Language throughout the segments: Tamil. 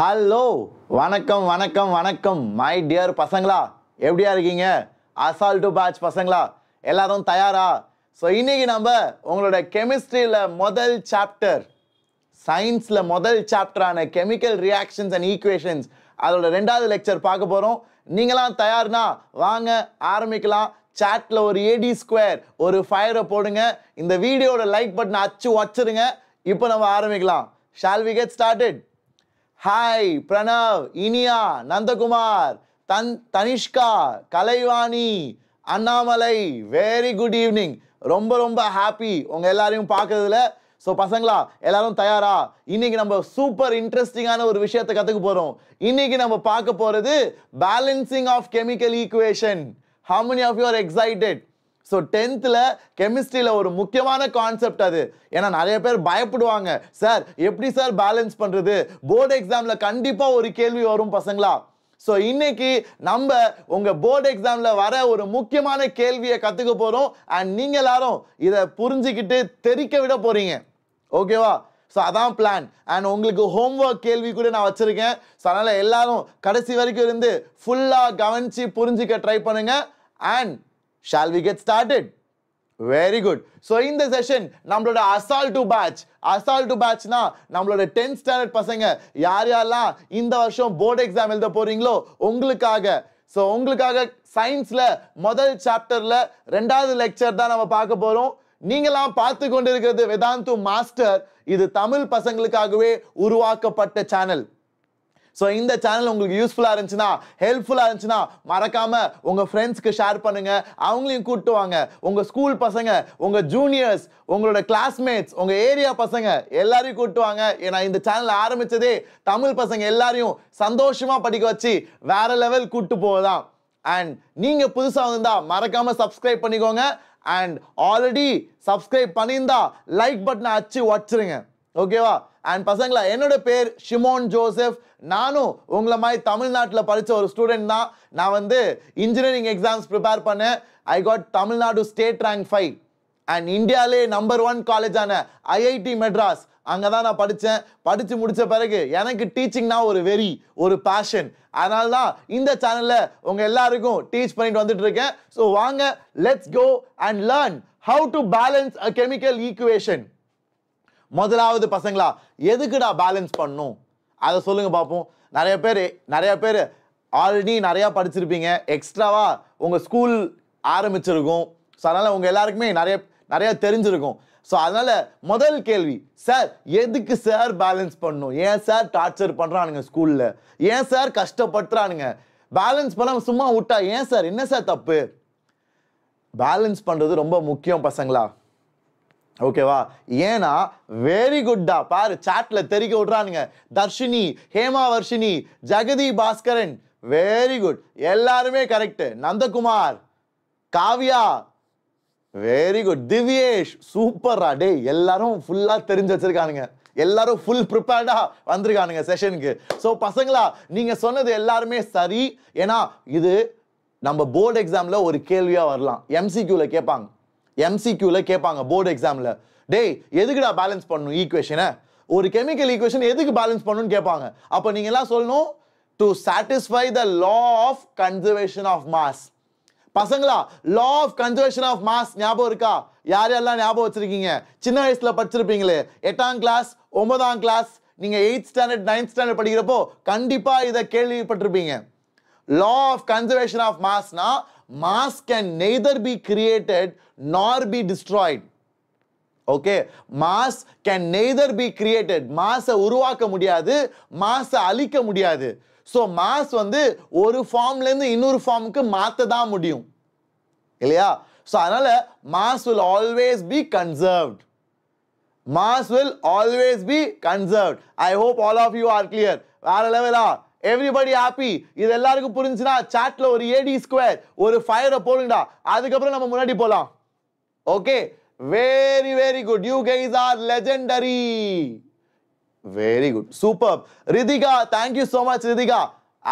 ஹலோ வணக்கம் வணக்கம் வணக்கம் மை டியர் பசங்களா எப்படியா இருக்கீங்க டு பேட்ச் பசங்களா எல்லாரும் தயாரா ஸோ இன்றைக்கி நம்ம உங்களோட கெமிஸ்ட்ரியில் முதல் சாப்டர் சயின்ஸில் முதல் சாப்டரான கெமிக்கல் ரியாக்ஷன்ஸ் அண்ட் ஈக்குவேஷன்ஸ் அதோட ரெண்டாவது லெக்சர் பார்க்க போகிறோம் நீங்களாம் தயார்னா வாங்க ஆரம்பிக்கலாம் சாட்டில் ஒரு ஏடி ஸ்கொயர் ஒரு ஃபயரை போடுங்க இந்த வீடியோட லைக் பட்டன் அச்சு வச்சுருங்க இப்போ நம்ம ஆரம்பிக்கலாம் shall we get started hi Pranav Iniya Nandakumar தன் Tanishka Kalaivani Annamalai very good evening ரொம்ப ரொம்ப ஹாப்பி உங்கள் எல்லாரையும் பார்க்கறதுல ஸோ பசங்களா எல்லாரும் தயாரா இன்னைக்கு நம்ம சூப்பர் இன்ட்ரெஸ்டிங்கான ஒரு விஷயத்தை கற்றுக்க போகிறோம் இன்னைக்கு நம்ம பார்க்க போகிறது balancing of chemical equation how many of you are excited so டென்த்தில் கெமிஸ்ட்ரியில் ஒரு முக்கியமான கான்செப்ட் அது ஏன்னா நிறைய பேர் பயப்படுவாங்க சார் எப்படி சார் பேலன்ஸ் பண்ணுறது போர்டு எக்ஸாமில் கண்டிப்பாக ஒரு கேள்வி வரும் பசங்களா ஸோ இன்னைக்கு நம்ம உங்கள் போர்டு எக்ஸாமில் வர ஒரு முக்கியமான கேள்வியை கற்றுக்க போகிறோம் அண்ட் நீங்கள் எல்லாரும் இதை புரிஞ்சுக்கிட்டு தெரிக்க விட போகிறீங்க ஓகேவா ஸோ அதான் பிளான் அண்ட் உங்களுக்கு ஹோம்ஒர்க் கேள்வி கூட நான் வச்சுருக்கேன் ஸோ அதனால் எல்லாரும் கடைசி வரைக்கும் இருந்து ஃபுல்லாக கவனித்து புரிஞ்சிக்க ட்ரை பண்ணுங்கள் and shall we get started very good so இந்த செஷன் நம்மளோட assault batch assault பேட்ச்னா நம்மளோட டென்த் ஸ்டாண்டர்ட் பசங்க யார் யாரெல்லாம் இந்த வருஷம் போர்டு எக்ஸாம் எழுத போறீங்களோ உங்களுக்காக ஸோ உங்களுக்காக சயின்ஸில் முதல் சாப்டரில் ரெண்டாவது லெக்சர் தான் நம்ம பார்க்க போகிறோம் நீங்களாம் பார்த்து கொண்டிருக்கிறது வேதாந்து மாஸ்டர் இது தமிழ் பசங்களுக்காகவே உருவாக்கப்பட்ட சேனல் ஸோ இந்த சேனல் உங்களுக்கு யூஸ்ஃபுல்லாக இருந்துச்சுன்னா ஹெல்ப்ஃபுல்லாக இருந்துச்சுன்னா மறக்காமல் உங்கள் ஃப்ரெண்ட்ஸ்க்கு ஷேர் பண்ணுங்கள் அவங்களையும் கூப்பிட்டு வாங்க உங்கள் ஸ்கூல் பசங்க உங்கள் ஜூனியர்ஸ் உங்களோட கிளாஸ்மேட்ஸ் உங்கள் ஏரியா பசங்க எல்லாரையும் கூப்பிட்டு வாங்க ஏன்னா இந்த சேனல் ஆரம்பித்ததே தமிழ் பசங்க எல்லாரையும் சந்தோஷமாக படிக்க வச்சு வேற லெவல் கூப்பிட்டு போவதான் அண்ட் நீங்கள் புதுசாக வந்தா மறக்காமல் சப்ஸ்கிரைப் பண்ணிக்கோங்க அண்ட் ஆல்ரெடி சப்ஸ்கிரைப் பண்ணியிருந்தா லைக் பட்டனை அச்சு வச்சுருங்க ஓகேவா அண்ட் பசங்களா என்னோட பேர் ஷிமோன் ஜோசப் நானும் உங்களை மாதிரி தமிழ்நாட்டில் படித்த ஒரு ஸ்டூடெண்ட் தான் நான் வந்து இன்ஜினியரிங் எக்ஸாம்ஸ் ப்ரிப்பேர் பண்ணேன் I got Tamil Nadu state rank five and இந்தியாவிலே நம்பர் ஒன் காலேஜான ஐஐடி மெட்ராஸ் அங்கே தான் நான் படித்தேன் படித்து முடித்த பிறகு எனக்கு டீச்சிங்னா ஒரு வெறி ஒரு பேஷன் அதனால தான் இந்த சேனலில் உங்கள் எல்லாருக்கும் டீச் பண்ணிட்டு வந்துட்டு இருக்கேன் ஸோ வாங்க let's go and learn how to balance a chemical equation முதலாவது பசங்களா எதுக்குடா பேலன்ஸ் பண்ணும் அதை சொல்லுங்கள் பார்ப்போம் நிறைய பேர் நிறைய பேர் ஆல்ரெடி நிறையா படிச்சிருப்பீங்க எக்ஸ்ட்ராவாக உங்கள் ஸ்கூல் ஆரம்பிச்சிருக்கும் ஸோ அதனால் உங்கள் எல்லாருக்குமே நிறைய நிறையா தெரிஞ்சிருக்கும் ஸோ அதனால் முதல் கேள்வி சார் எதுக்கு சார் பேலன்ஸ் பண்ணும் ஏன் சார் டார்ச்சர் பண்ணுறானுங்க ஸ்கூலில் ஏன் சார் கஷ்டப்படுத்துறானுங்க பேலன்ஸ் பண்ணாமல் சும்மா விட்டா ஏன் சார் என்ன சார் தப்பு பேலன்ஸ் பண்ணுறது ரொம்ப முக்கியம் பசங்களா ஓகேவா ஏன்னா வெரி குட்டா பாரு சாட்ல தெரிக்க விட்றானுங்க தர்ஷினி ஹேமா வர்ஷினி ஜெகதி பாஸ்கரன் வெரி குட் எல்லாருமே correct Nandakumar Kavya very good Divyesh சூப்பரா டே எல்லாரும் ஃபுல்லாக தெரிஞ்சு வச்சிருக்கானுங்க எல்லாரும் ஃபுல் ப்ரிப்பேர்டா வந்திருக்கானுங்க செஷனுக்கு ஸோ பசங்களா நீங்க சொன்னது எல்லாருமே சரி ஏன்னா இது நம்ம போர்டு எக்ஸாம்ல ஒரு கேள்வியா வரலாம் எம்சிக்யூல கேட்பாங்க எம்சிக்யூவில் கேட்பாங்க போர்டு எக்ஸாமில் டேய் எதுக்குடா பேலன்ஸ் பண்ணணும் ஈக்குவேஷனை ஒரு கெமிக்கல் ஈக்குவேஷன் எதுக்கு பேலன்ஸ் பண்ணணும்னு கேட்பாங்க அப்போ நீங்கள் எல்லாம் சொல்லணும் to satisfy the law of conservation of mass பசங்களா law of conservation of mass ஞாபகம் இருக்கா யார் யாரெல்லாம் ஞாபகம் வச்சுருக்கீங்க சின்ன வயசில் படிச்சிருப்பீங்களே எட்டாம் கிளாஸ் ஒன்பதாம் கிளாஸ் நீங்கள் எயித் ஸ்டாண்டர்ட் நைன்த் ஸ்டாண்டர்ட் படிக்கிறப்போ கண்டிப்பாக இதை கேள்விப்பட்டிருப்பீங்க லா ஆஃப் கன்சர்வேஷன் ஆஃப் மாஸ்னா mass can neither be created nor be destroyed okay mass can neither be created மாஸை உருவாக்க முடியாது மாஸை அழிக்க முடியாது ஸோ மாஸ் வந்து ஒரு ஃபார்ம்லேருந்து இன்னொரு ஃபார்முக்கு மாற்ற தான் முடியும் இல்லையா ஸோ அதனால் mass will always be conserved mass will always be conserved I hope all of you are clear வேற லெவலா எவ்ரிபடி ஹாப்பி இது எல்லாருக்கும் புரிஞ்சுன்னா சாட்டில் ஒரு ஏடி ஸ்கொயர் ஒரு ஃபயரை போடுங்கடா அதுக்கப்புறம் நம்ம முன்னாடி போகலாம் okay very very good you guys are legendary very good super Rithika thank you so much, Ridhika.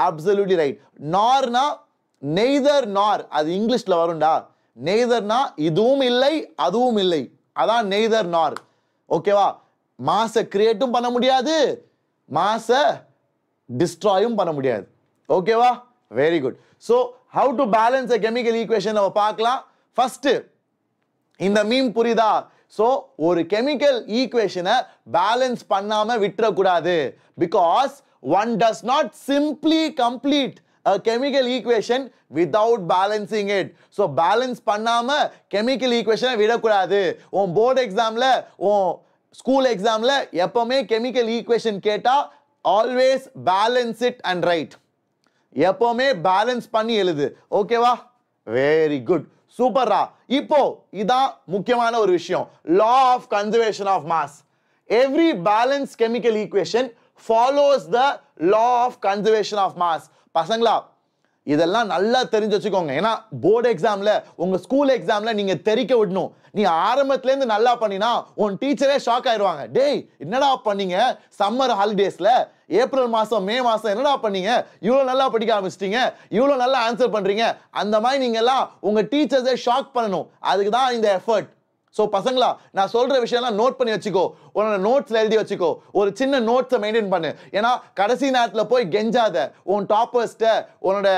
Absolutely right. Norna, neither nor. அது இங்கிலீஷில் வரும்டா நெய்தர்னா இதுவும் இல்லை அதுவும் இல்லை அதான் நெய்தர் நார் ஓகேவா மாசை கிரியேட்டும் பண்ண முடியாது மாசை டிஸ்ட்ராயும் பண்ண முடியாது ஓகேவா very good so how to balance a chemical equation நம்ம பார்க்கலாம் ஃபஸ்ட்டு இந்த மீம் புரிதா ஸோ ஒரு கெமிக்கல் ஈக்குவேஷனை பேலன்ஸ் பண்ணாமல் விட்டுறக்கூடாது because one does not simply complete a chemical equation without balancing it so balance பண்ணாமல் கெமிக்கல் ஈக்குவேஷனை விடக்கூடாது உன் போர்டு எக்ஸாமில் உன் ஸ்கூல் எக்ஸாமில் எப்போவுமே கெமிக்கல் ஈக்குவேஷன் கேட்டால் always balance it and write எப்போவுமே பேலன்ஸ் பண்ணி எழுது ஓகேவா வெரி குட் சூப்பர்ரா இப்போ இதான் முக்கியமான ஒரு விஷயம் law of conservation of mass every balance chemical equation follows the law of conservation of mass பசங்களா இதெல்லாம் நல்லா தெரிஞ்சு வச்சுக்கோங்க ஏன்னா போர்டு எக்ஸாமில் உங்கள் ஸ்கூல் எக்ஸாமில் நீங்கள் தெரிக்க விடணும் நீ ஆரம்பத்துலேருந்து நல்லா பண்ணினா உன் டீச்சரே ஷாக் ஆயிடுவாங்க டேய் என்னடா பண்ணீங்க சம்மர் ஹாலிடேஸில் ஏப்ரல் மாதம் மே மாதம் என்னடா பண்ணீங்க இவ்வளோ நல்லா படிக்க ஆரம்பிச்சிட்டிங்க இவ்வளோ நல்லா ஆன்சர் பண்ணுறீங்க அந்த மாதிரி நீங்கள்லாம் உங்கள் டீச்சர்ஸே ஷாக் பண்ணணும் அதுக்கு தான் இந்த எஃபர்ட் ஸோ பசங்களா நான் சொல்கிற விஷயம்லாம் நோட் பண்ணி வச்சுக்கோ உன்னோட நோட்ஸில் எழுதி வச்சுக்கோ ஒரு சின்ன நோட்ஸை மெயின்டைன் பண்ணு ஏன்னா கடைசி நேரத்தில் போய் கெஞ்சாத உன் டாப்பர்ஸ்ட்டை உன்னோட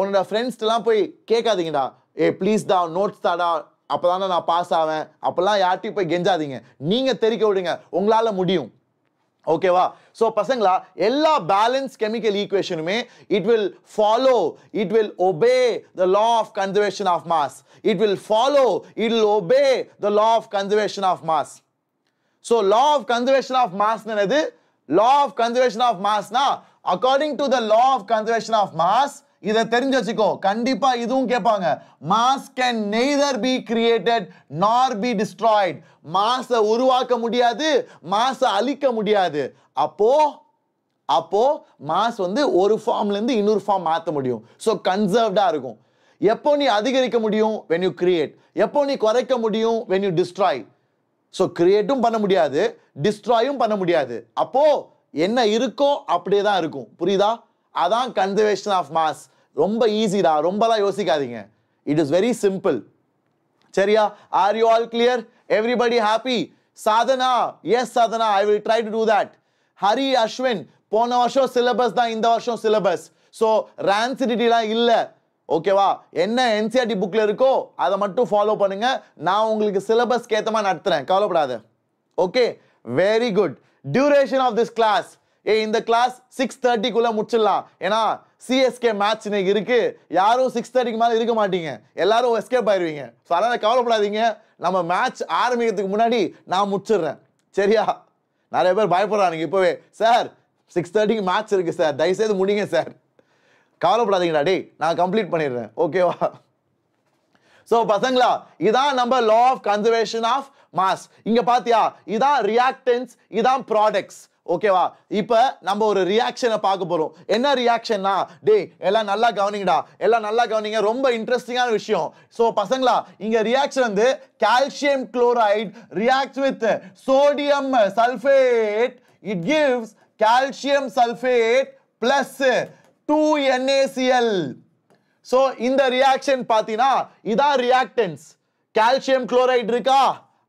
உன்னோட ஃப்ரெண்ட்ஸ்டெலாம் போய் கேட்காதீங்கடா ஏ ப்ளீஸ் தா நோட்ஸ் தாடா அப்போ தானே நான் பாஸ் ஆவேன் அப்போல்லாம் யார்ட்டையும் போய் கெஞ்சாதீங்க நீங்கள் தெரிக்க விடுங்க உங்களால் முடியும் ஓகேவா ஸோ பசங்களா எல்லா பேலன்ஸ் கெமிக்கல் ஈக்குவேஷனுமே it will follow it will obey the law of conservation of mass it will follow it will obey the law of conservation of mass so law of conservation of mass என்னது லா ஆஃப் கன்சர்வேஷன் ஆஃப் மாஸ்னா according to the law of conservation of mass இதை தெரிஞ்சு வச்சுக்கோ கண்டிப்பா இதுவும் கேட்பாங்க mass can neither be created nor be destroyed மாச உருவாக்க முடியாது மாச அழிக்க முடியாது அப்போ அப்போ மாஸ் வந்து ஒரு ஃபார்ம்லேருந்து இன்னொரு ஃபார்ம் மாற்ற முடியும் ஸோ கன்சர்வ்டாக இருக்கும் எப்போ நீ அதிகரிக்க முடியும் வென் யூ கிரியேட் எப்போ நீ குறைக்க முடியும் வென் யூ டிஸ்ட்ராய் ஸோ கிரியேட்டும் பண்ண முடியாது டிஸ்ட்ராயும் பண்ண முடியாது அப்போ என்ன இருக்கோ அப்படியே தான் இருக்கும் புரியுதா அதான் கன்சர்வேஷன் ஆஃப் மாஸ் ரொம்ப ஈஸி தான் ரொம்பலாம் யோசிக்காதீங்க இட் இஸ் வெரி சிம்பிள் சரியா are you all clear everybody happy Sadhana yes Sadhana I will try to do that Hari Ashwin போன வருஷம் சிலபஸ் தான் இந்த வருஷம் சிலபஸ் ஸோ ரேன்சிடிட்டிலாம் இல்லை ஓகேவா என்ன என்சிஆர்டி புக்கில் e இருக்கோ அதை மட்டும் ஃபாலோ பண்ணுங்க நான் உங்களுக்கு சிலபஸ்க்கு ஏற்ற மாதிரி நடத்துகிறேன் கவலைப்படாத okay very good duration of this class ஏ இந்த கிளாஸ் சிக்ஸ் தேர்ட்டிக்குள்ளே முடிச்சிடலாம் ஏன்னா சிஎஸ்கே மேட்ச் இன்னைக்கு இருக்குது யாரும் சிக்ஸ் தேர்ட்டிக்கு மேலே இருக்க மாட்டீங்க எல்லாரும் எஸ்கேப் ஆயிடுவீங்க ஸோ அதனால் கவலைப்படாதீங்க நம்ம மேட்ச் ஆரம்பிக்கிறதுக்கு முன்னாடி நான் முடிச்சிடுறேன் சரியா நிறைய பேர் பயப்படுறானுங்க இப்போவே சார் சிக்ஸ் தேர்ட்டிக்கு மேட்ச் இருக்குது சார் தயவுசெய்து முடிங்க சார் கவலைப்படாதீங்க டே நான் கம்ப்ளீட் பண்ணிடுறேன் ஓகேவா ஸோ பசங்களா இதான் நம்ம law of conservation of mass இங்கே பார்த்தியா இதான் ரியாக்டன்ஸ் இதான் ப்ராடக்ட்ஸ் ஓகேவா இப்போ நம்ம ஒரு ரியாக்ஷனை பார்க்க போகிறோம் என்ன ரியாக்ஷன்னா டேய் எல்லாம் நல்லா கவனிங்கடா எல்லாம் நல்லா கவனிங்க ரொம்ப இன்ட்ரெஸ்டிங்கான விஷயம் ஸோ பசங்களா இங்கே ரியாக்ஷன் வந்து calcium chloride react with sodium sulphate it gives calcium sulphate plus two NaCl so இந்த ரியாக்ஷன் பார்த்தீங்கன்னா இதான் ரியாக்டன்ஸ் கால்சியம் குளோரைட் இருக்கா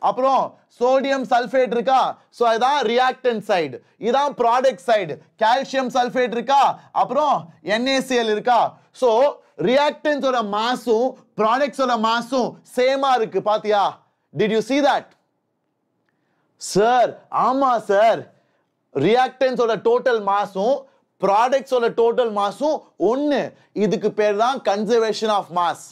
அப்புறம் சோடியம் சல்ஃபேட் இருக்கா ஸோ இதான் ரியாக்டன் சைடு இதான் ப்ராடக்ட் சைடு கால்சியம் சல்ஃபேட் இருக்கா அப்புறம் என்ஏசிஎல் இருக்கா ஸோ ரியாக்டன்ஸோட மாஸும் ப்ராடக்ட்ஸோட மாஸும் சேமா இருக்கு பாத்தியா did you see that sir ஆமா சார் ரியாக்டன்ஸோட டோட்டல் மாஸும் ப்ராடக்ட்ஸோட டோட்டல் மாஸும் ஒன்று இதுக்கு பேர் தான் கன்சர்வேஷன் ஆஃப் மாஸ்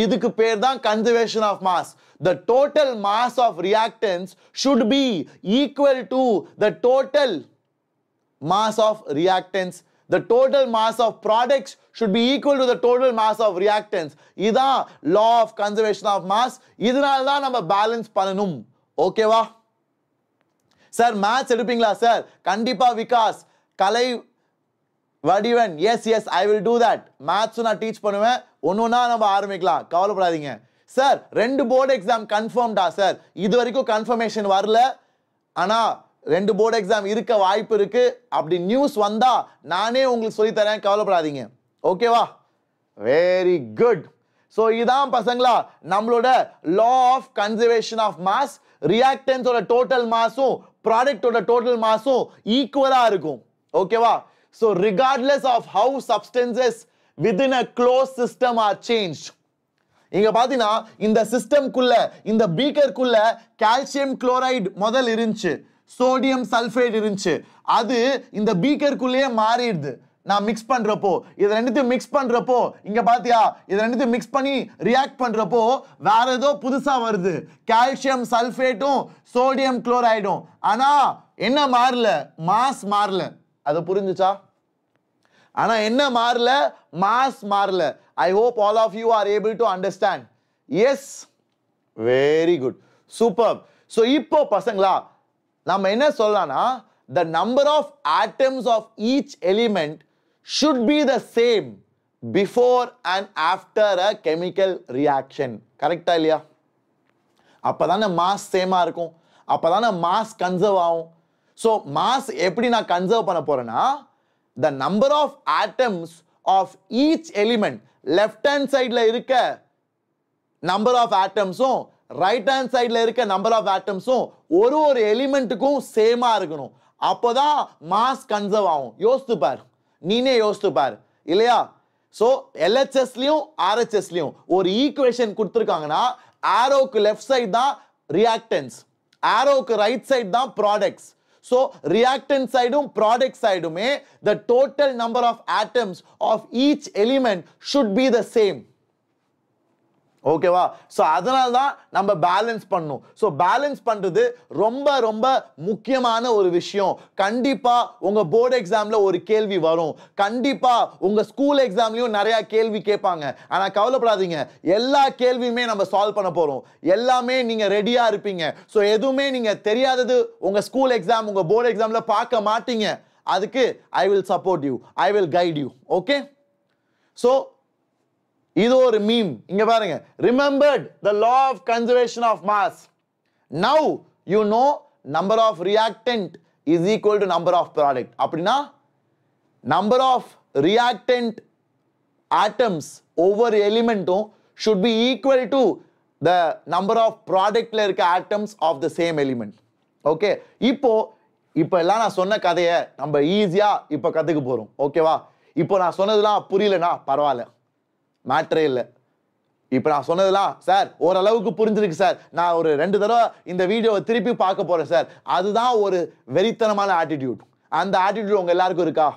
இதுக்கு பேர் தான் conservation of mass the total mass of reactants should be equal to the total mass of reactants the total mass of products should be equal to the total mass of reactants இதுதான் law of conservation of mass இதனால தான் நம்ம பேலன்ஸ் பண்ணணும் ஓகேவா சார் மேத்ஸ் எடுப்பீங்களா சார் கண்டிப்பா Vikas Kalai Vadivan yes yes I will do that மேத்ஸும் நான் டீச் பண்ணுவேன் ஒன்று ஒன்றா நம்ம ஆரம்பிக்கலாம் கவலைப்படாதீங்க சார் ரெண்டு போர்டு எக்ஸாம் கன்ஃபார்ம்டா சார் இது வரைக்கும் கன்ஃபர்மேஷன் வரல ஆனால் ரெண்டு போர்டு எக்ஸாம் இருக்க வாய்ப்பு இருக்குது அப்படி நியூஸ் வந்தால் நானே உங்களுக்கு சொல்லித்தரேன் கவலைப்படாதீங்க ஓகேவா வெரி குட் ஸோ இதுதான் பசங்களா நம்மளோட law of conservation of mass ரியாக்டன்ஸோட டோட்டல் மாஸும் ப்ராடக்டோட டோட்டல் மாஸும் ஈக்குவலாக இருக்கும் ஓகேவா so regardless of how substances within a closed system are change இங்க பார்த்தீங்கன்னா இந்த சிஸ்டம்குள்ள இந்த பீக்கருக்குள்ள கால்சியம் குளோரைடு முதல் இருந்துச்சு சோடியம் சல்ஃபேட் இருந்துச்சு அது இந்த பீக்கருக்குள்ளேயே மாறிடுது நான் மிக்ஸ் பண்ணுறப்போ இது ரெண்டுத்தையும் மிக்ஸ் பண்ணுறப்போ இங்கே பார்த்தியா இதை ரெண்டுத்தையும் மிக்ஸ் பண்ணி ரியாக்ட் பண்ணுறப்போ வேற ஏதோ புதுசாக வருது கால்சியம் சல்ஃபேட்டும் சோடியம் குளோரைடும் ஆனால் என்ன மாறல மாஸ் மாறல அதை புரிஞ்சுச்சா ஆனால் என்ன மாறல மாஸ் மாறல I hope all of you are able to understand yes very good super so இப்போ பசங்களா நம்ம என்ன சொல்லலாம்னா the number of atoms of each element should be the same before and after a chemical reaction கரெக்டா இல்லையா அப்போ தானே மாஸ் சேமாக இருக்கும் அப்போ தானே மாஸ் கன்சர்வ் ஆகும் ஸோ மாஸ் எப்படி நான் கன்சர்வ் பண்ண போகிறேன்னா the number of atoms of each element left hand சைடில் இருக்க நம்பர் ஆஃப் ஆட்டம்ஸும் ரைட் ஹேண்ட் சைடில் இருக்க நம்பர் ஆஃப் ஆட்டம்ஸும் ஒரு ஒரு எலிமெண்ட்டுக்கும் சேமாக இருக்கணும் அப்போ தான் மாஸ் கன்சர்வ் ஆகும் யோசித்து பார் நீனே யோசித்து பார் இல்லையா ஸோ எல்ஹெச்எஸ்லையும் ஆர்ஹெச்எஸ்லையும் ஒரு ஈக்குவேஷன் கொடுத்துருக்காங்கன்னா ஆரோக்கு லெஃப்ட் சைடு தான் ரியாக்டன்ஸ் ஆரோக்கு ரைட் சைடு தான் products So reactant side sideum, product sideum, the total number of atoms of each element should be the same. ஓகேவா ஸோ அதனால தான் நம்ம பேலன்ஸ் பண்ணும் ஸோ பேலன்ஸ் பண்ணுறது ரொம்ப ரொம்ப முக்கியமான ஒரு விஷயம் கண்டிப்பாக உங்கள் போர்டு எக்ஸாமில் ஒரு கேள்வி வரும் கண்டிப்பாக உங்கள் ஸ்கூல் எக்ஸாம்லேயும் நிறையா கேள்வி கேட்பாங்க ஆனால் கவலைப்படாதீங்க எல்லா கேள்வியுமே நம்ம சால்வ் பண்ண போகிறோம் எல்லாமே நீங்கள் ரெடியாக இருப்பீங்க ஸோ எதுவுமே நீங்கள் தெரியாதது உங்கள் ஸ்கூல் எக்ஸாம் உங்கள் போர்டு எக்ஸாமில் பார்க்க மாட்டீங்க அதுக்கு I will support you I will guide you okay so இது ஒரு மீம் இங்க பாருங்க remembered the law of conservation of mass now you know number of reactant is equal to number of product அப்படின்னா நம்பர் ஆஃப் ரியாக்டன்ட் ஆட்டம்ஸ் ஒவ்வொரு எலிமெண்ட்டும் should be equal to the number of ப்ராடக்டில் இருக்க atoms of the same element okay இப்போ இப்போ எல்லாம் நான் சொன்ன கதையை நம்ம ஈஸியாக இப்போ கற்றுக்க போகிறோம் ஓகேவா இப்போ நான் சொன்னதுலாம் புரியலனா பரவாயில்ல மேட்ரே இல்லை இப்போ நான் சொன்னதுலாம் சார் ஓரளவுக்கு புரிஞ்சிருக்கு சார் நான் ஒரு ரெண்டு தடவை இந்த வீடியோவை திருப்பி பார்க்க போகிறேன் சார் அதுதான் ஒரு வெறித்தனமான ஆட்டிடியூட் அந்த ஆட்டிடியூட் உங்கள் எல்லாருக்கும் இருக்கா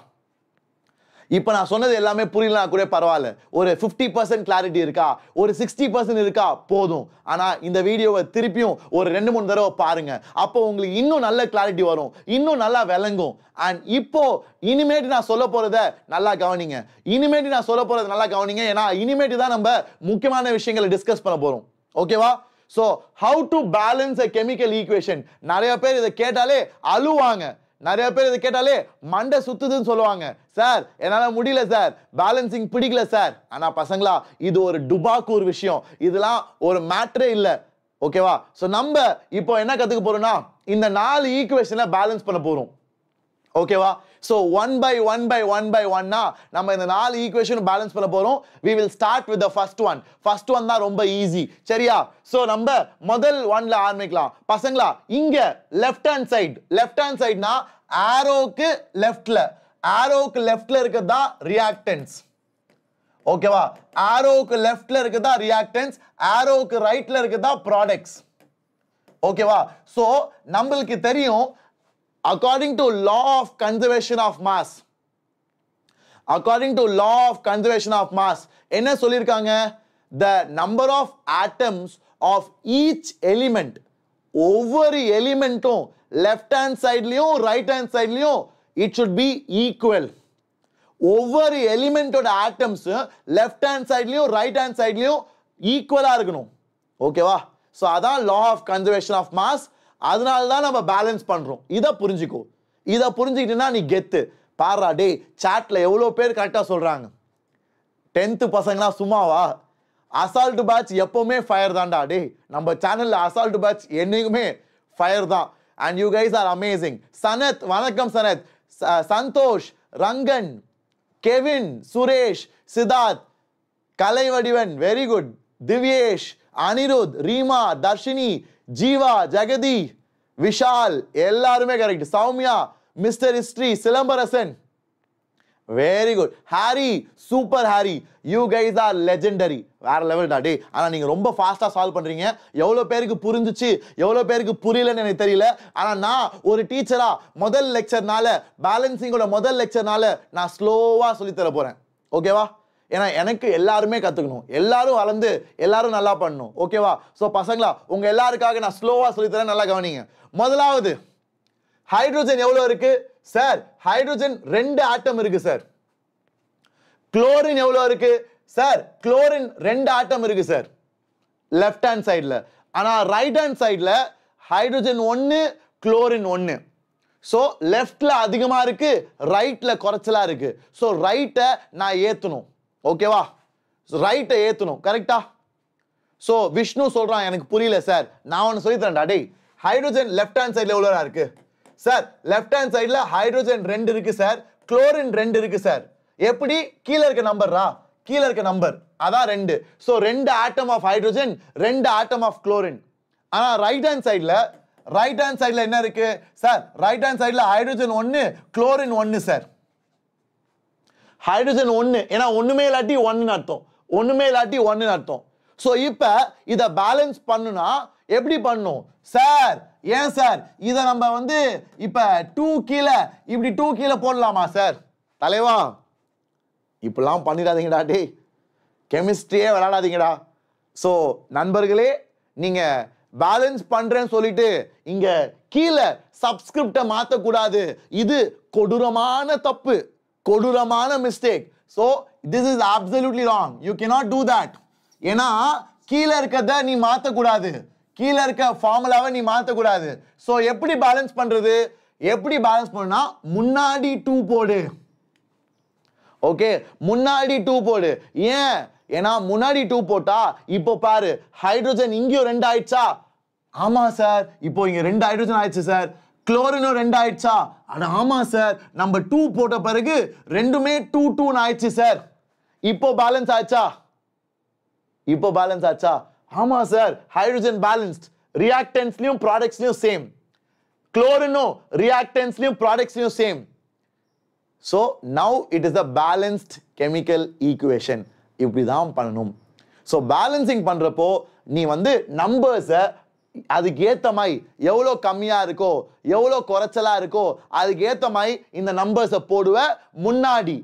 இப்போ நான் சொன்னது எல்லாமே புரியலனா கூட பரவாயில்ல ஒரு ஃபிஃப்டி பர்சன்ட் கிளாரிட்டி இருக்கா ஒரு சிக்ஸ்டி பர்சன்ட் இருக்கா போதும் ஆனால் இந்த வீடியோவை திருப்பியும் ஒரு ரெண்டு மூணு தடவை பாருங்க அப்போ உங்களுக்கு இன்னும் நல்ல கிளாரிட்டி வரும் இன்னும் நல்லா விளங்கும் அண்ட் இப்போ இனிமேட்டு நான் சொல்ல போகிறத நல்லா கவனிங்க இனிமேட்டு நான் சொல்ல போகிறத நல்லா கவனிங்க ஏன்னா இனிமேட்டு தான் நம்ம முக்கியமான விஷயங்களை டிஸ்கஸ் பண்ண போகிறோம் ஓகேவா so how to balance a chemical equation நிறைய பேர் இதை கேட்டாலே அழுவாங்க நிறைய பேர் இதை கேட்டாலே மண்டை சுத்துதுன்னு சொல்லுவாங்க சார் என்னால் முடியல சார் பேலன்சிங் பிடிக்கல சார் ஆனால் பசங்களா இது ஒரு டுபாக்கூர் விஷயம் இதெல்லாம் ஒரு மேட்ரே இல்லை ஓகேவா ஸோ நம்ம இப்போ என்ன கற்றுக்க போகிறோம்னா இந்த நாலு ஈக்குவேஷனை பேலன்ஸ் பண்ண போகிறோம் ஓகேவா so one by one by one by ஒன்னா நம்ம இந்த நாலு ஈக்குவேஷன் பேலன்ஸ் பண்ண போகிறோம் we will start with first one first one தான் ரொம்ப ஈஸி சரியா ஸோ நம்ம முதல் ஒன்ல ஆரம்பிக்கலாம் பசங்களா இங்க left hand side left hand சைடுனா ஆரோக்கு லெஃப்ட்ல ஆரோக்கு லெஃப்ட்ல இருக்கிறது தான் ரியாக்டன்ஸ் ஓகேவா ஆரோக்கு லெஃப்ட்ல இருக்குதா ரியாக்டன்ஸ் ஆரோக்கு ரைட்ல இருக்குதா ப்ராடக்ட்ஸ் ஓகேவா ஸோ நம்மளுக்கு தெரியும் according to law of conservation of mass according to law of conservation of mass என்ன சொல்லியிருக்காங்க the number of atoms of each element ஒவ்வொரு எலிமெண்ட்டும் லெஃப்ட் ஹேண்ட் சைட்லேயும் ரைட் ஹேண்ட் சைட்லேயும் இட் சுட் பி ஈக்குவல் ஒவ்வொரு எலிமெண்ட்டோட ஆட்டம்ஸ் லெஃப்ட் ஹேண்ட் சைட்லேயும் ரைட் ஹேண்ட் சைட்லேயும் ஈக்குவலாக இருக்கணும் ஓகேவா ஸோ அதான் law of conservation of mass அதனால தான் நம்ம பேலன்ஸ் பண்ணுறோம் இதை புரிஞ்சுக்கோ இதை புரிஞ்சுக்கிட்டுனா நீ கெத்து பாரா டே சாட்டில் எவ்வளோ பேர் கரெக்டாக சொல்கிறாங்க டென்த்து பசங்களாம் சும்மாவா அசால்ட் பேட்ச் எப்போவுமே ஃபயர் தான்டா டே நம்ம சேனலில் அசால்ட் பேட்ச் என்றைக்குமே ஃபயர் தான் and you guys are amazing Sanath வணக்கம் Sanath Santhosh Rangan Kevin Suresh Siddharth Kalaivadivan very good Divyesh Anirudh Reema Dharshini Jeeva Jegathi Vishal எல்லாருமே correct Soumya mister history Silambarasan very good Harry super Harry you guys are legendary வேற லெவல் டாடி டே ஆனால் நீங்கள் ரொம்ப ஃபாஸ்ட்டாக சால்வ் பண்ணுறீங்க எவ்வளோ பேருக்கு புரிஞ்சிச்சு எவ்வளோ பேருக்கு புரியலன்னு எனக்கு தெரியல ஆனால் நான் ஒரு டீச்சராக முதல் லெக்சர்னால பேலன்சிங்கோட முதல் லெக்சர்னால நான் ஸ்லோவாக சொல்லித்தர போகிறேன் ஓகேவா ஏன்னா எனக்கு எல்லாருமே கற்றுக்கணும் எல்லாரும் வளர்ந்து எல்லாரும் நல்லா பண்ணணும் ஓகேவா ஸோ பசங்களா உங்கள் எல்லாருக்காக நான் ஸ்லோவாக சொல்லித்தரேன் நல்லா கவனிங்க முதலாவது ஹைட்ரோஜன் எவ்வளோ இருக்குது சார் ஹைட்ரோஜன் ரெண்டு ஆட்டம் இருக்குது சார் குளோரின் எவ்வளோ இருக்குது சார் குளோரின் ரெண்டு ஆட்டம் இருக்குது சார் லெஃப்ட் ஹேண்ட் சைடில் ஆனால் ரைட் ஹேண்ட் சைடில் ஹைட்ரோஜன் ஒன்று குளோரின் ஒன்று ஸோ லெஃப்டில் அதிகமாக இருக்குது ரைட்டில் குறைச்சலாக இருக்குது ஸோ ரைட்டை நான் ஏற்றணும் ஓகேவா ரைட்டை ஏற்றணும் கரெக்டா ஸோ விஷ்ணு சொல்கிறான் எனக்கு புரியல சார் நான் ஒன்று சொல்லித்தரேன்டா டேய் ஹைட்ரோஜன் லெஃப்ட் ஹேண்ட் சைடில் எவ்வளோ இருக்குது சார் லெஃப்ட் ஹேண்ட் சைடில் ஹைட்ரோஜன் ரெண்டு இருக்குது சார் குளோரின் ரெண்டு இருக்குது சார் எப்படி கீழே இருக்க நம்பர்ரா கீழே இருக்க நம்பர் அதான் ரெண்டு ஸோ ரெண்டு ஆட்டம் ஆஃப் ஹைட்ரோஜன் ரெண்டு ஆட்டம் ஆஃப் குளோரின் ஆனால் ரைட் ஹேண்ட் சைடில் ரைட் ஹேண்ட் சைடில் என்ன இருக்குது சார் ரைட் ஹேண்ட் சைடில் ஹைட்ரோஜன் ஒன்று குளோரின் ஒன்று சார் ஹைட்ரஜன் ஒன்று ஏன்னா ஒன்றுமே இல்லாட்டி ஒன்றுன்னு அர்த்தம் ஒன்றுமே இல்லாட்டி ஒன்றுன்னு அர்த்தம் ஸோ இப்போ இதை பேலன்ஸ் பண்ணுனா எப்படி பண்ணும் சார் ஏன் சார் இதை நம்ம வந்து இப்போ டூ கீழே இப்படி டூ கீழே போடலாமா சார் தலைவா இப்படிலாம் பண்ணிடாதீங்கடா டே கெமிஸ்ட்ரியே விளையாடாதீங்கடா ஸோ நண்பர்களே நீங்கள் பேலன்ஸ் பண்ணுறேன்னு சொல்லிட்டு இங்கே கீழே சப்ஸ்கிரிப்டை மாற்றக்கூடாது இது கொடூரமான தப்பு கொடூரமான mistake so this is absolutely wrong you cannot do that ஏன்னா கீழே இருக்கிறத நீ மாற்றக்கூடாது கீழே இருக்க ஃபார்முலாவை நீ மாற்றக்கூடாது ஸோ எப்படி பேலன்ஸ் பண்ணுறது எப்படி பேலன்ஸ் பண்ணால் முன்னாடி டூ போடு ஓகே முன்னாடி டூ போடு ஏன் ஏன்னா முன்னாடி டூ போட்டா இப்போ பாரு ஹைட்ரோஜன் இங்கேயும் ரெண்டு ஆயிடுச்சா ஆமாம் சார் இப்போ இங்கே ரெண்டு ஹைட்ரோஜன் ஆயிடுச்சு சார் குளோரினும் ரெண்டு ஆயிடுச்சா ஆனால் ஆமாம் சார் நம்ம டூ போட்ட பிறகு ரெண்டுமே டூ டூன்னு ஆயிடுச்சு சார் இப்போ பேலன்ஸ் ஆச்சா இப்போ பேலன்ஸ் ஆச்சா ஆமாம் சார் ஹைட்ரஜன் பேலன்ஸ்ட் ரியாக்டன்ஸ்லயும் ப்ராடக்ட்ஸ்லயும் சேம் குளோரினோ ரியாக்டன்ஸ்லயும் ப்ராடக்ட்ஸ்லயும் same so now it is a balanced chemical equation இப்படி தான் பண்ணணும் ஸோ பேலன்சிங் பண்ணுறப்போ நீ வந்து நம்பர்ஸை அதுக்கேற்ற மாதிரி எவ்வளோ கம்மியாக இருக்கோ எவ்வளோ குறைச்சலாக இருக்கோ அதுக்கேற்ற மாதிரி இந்த நம்பர்ஸை போடுவேன் முன்னாடி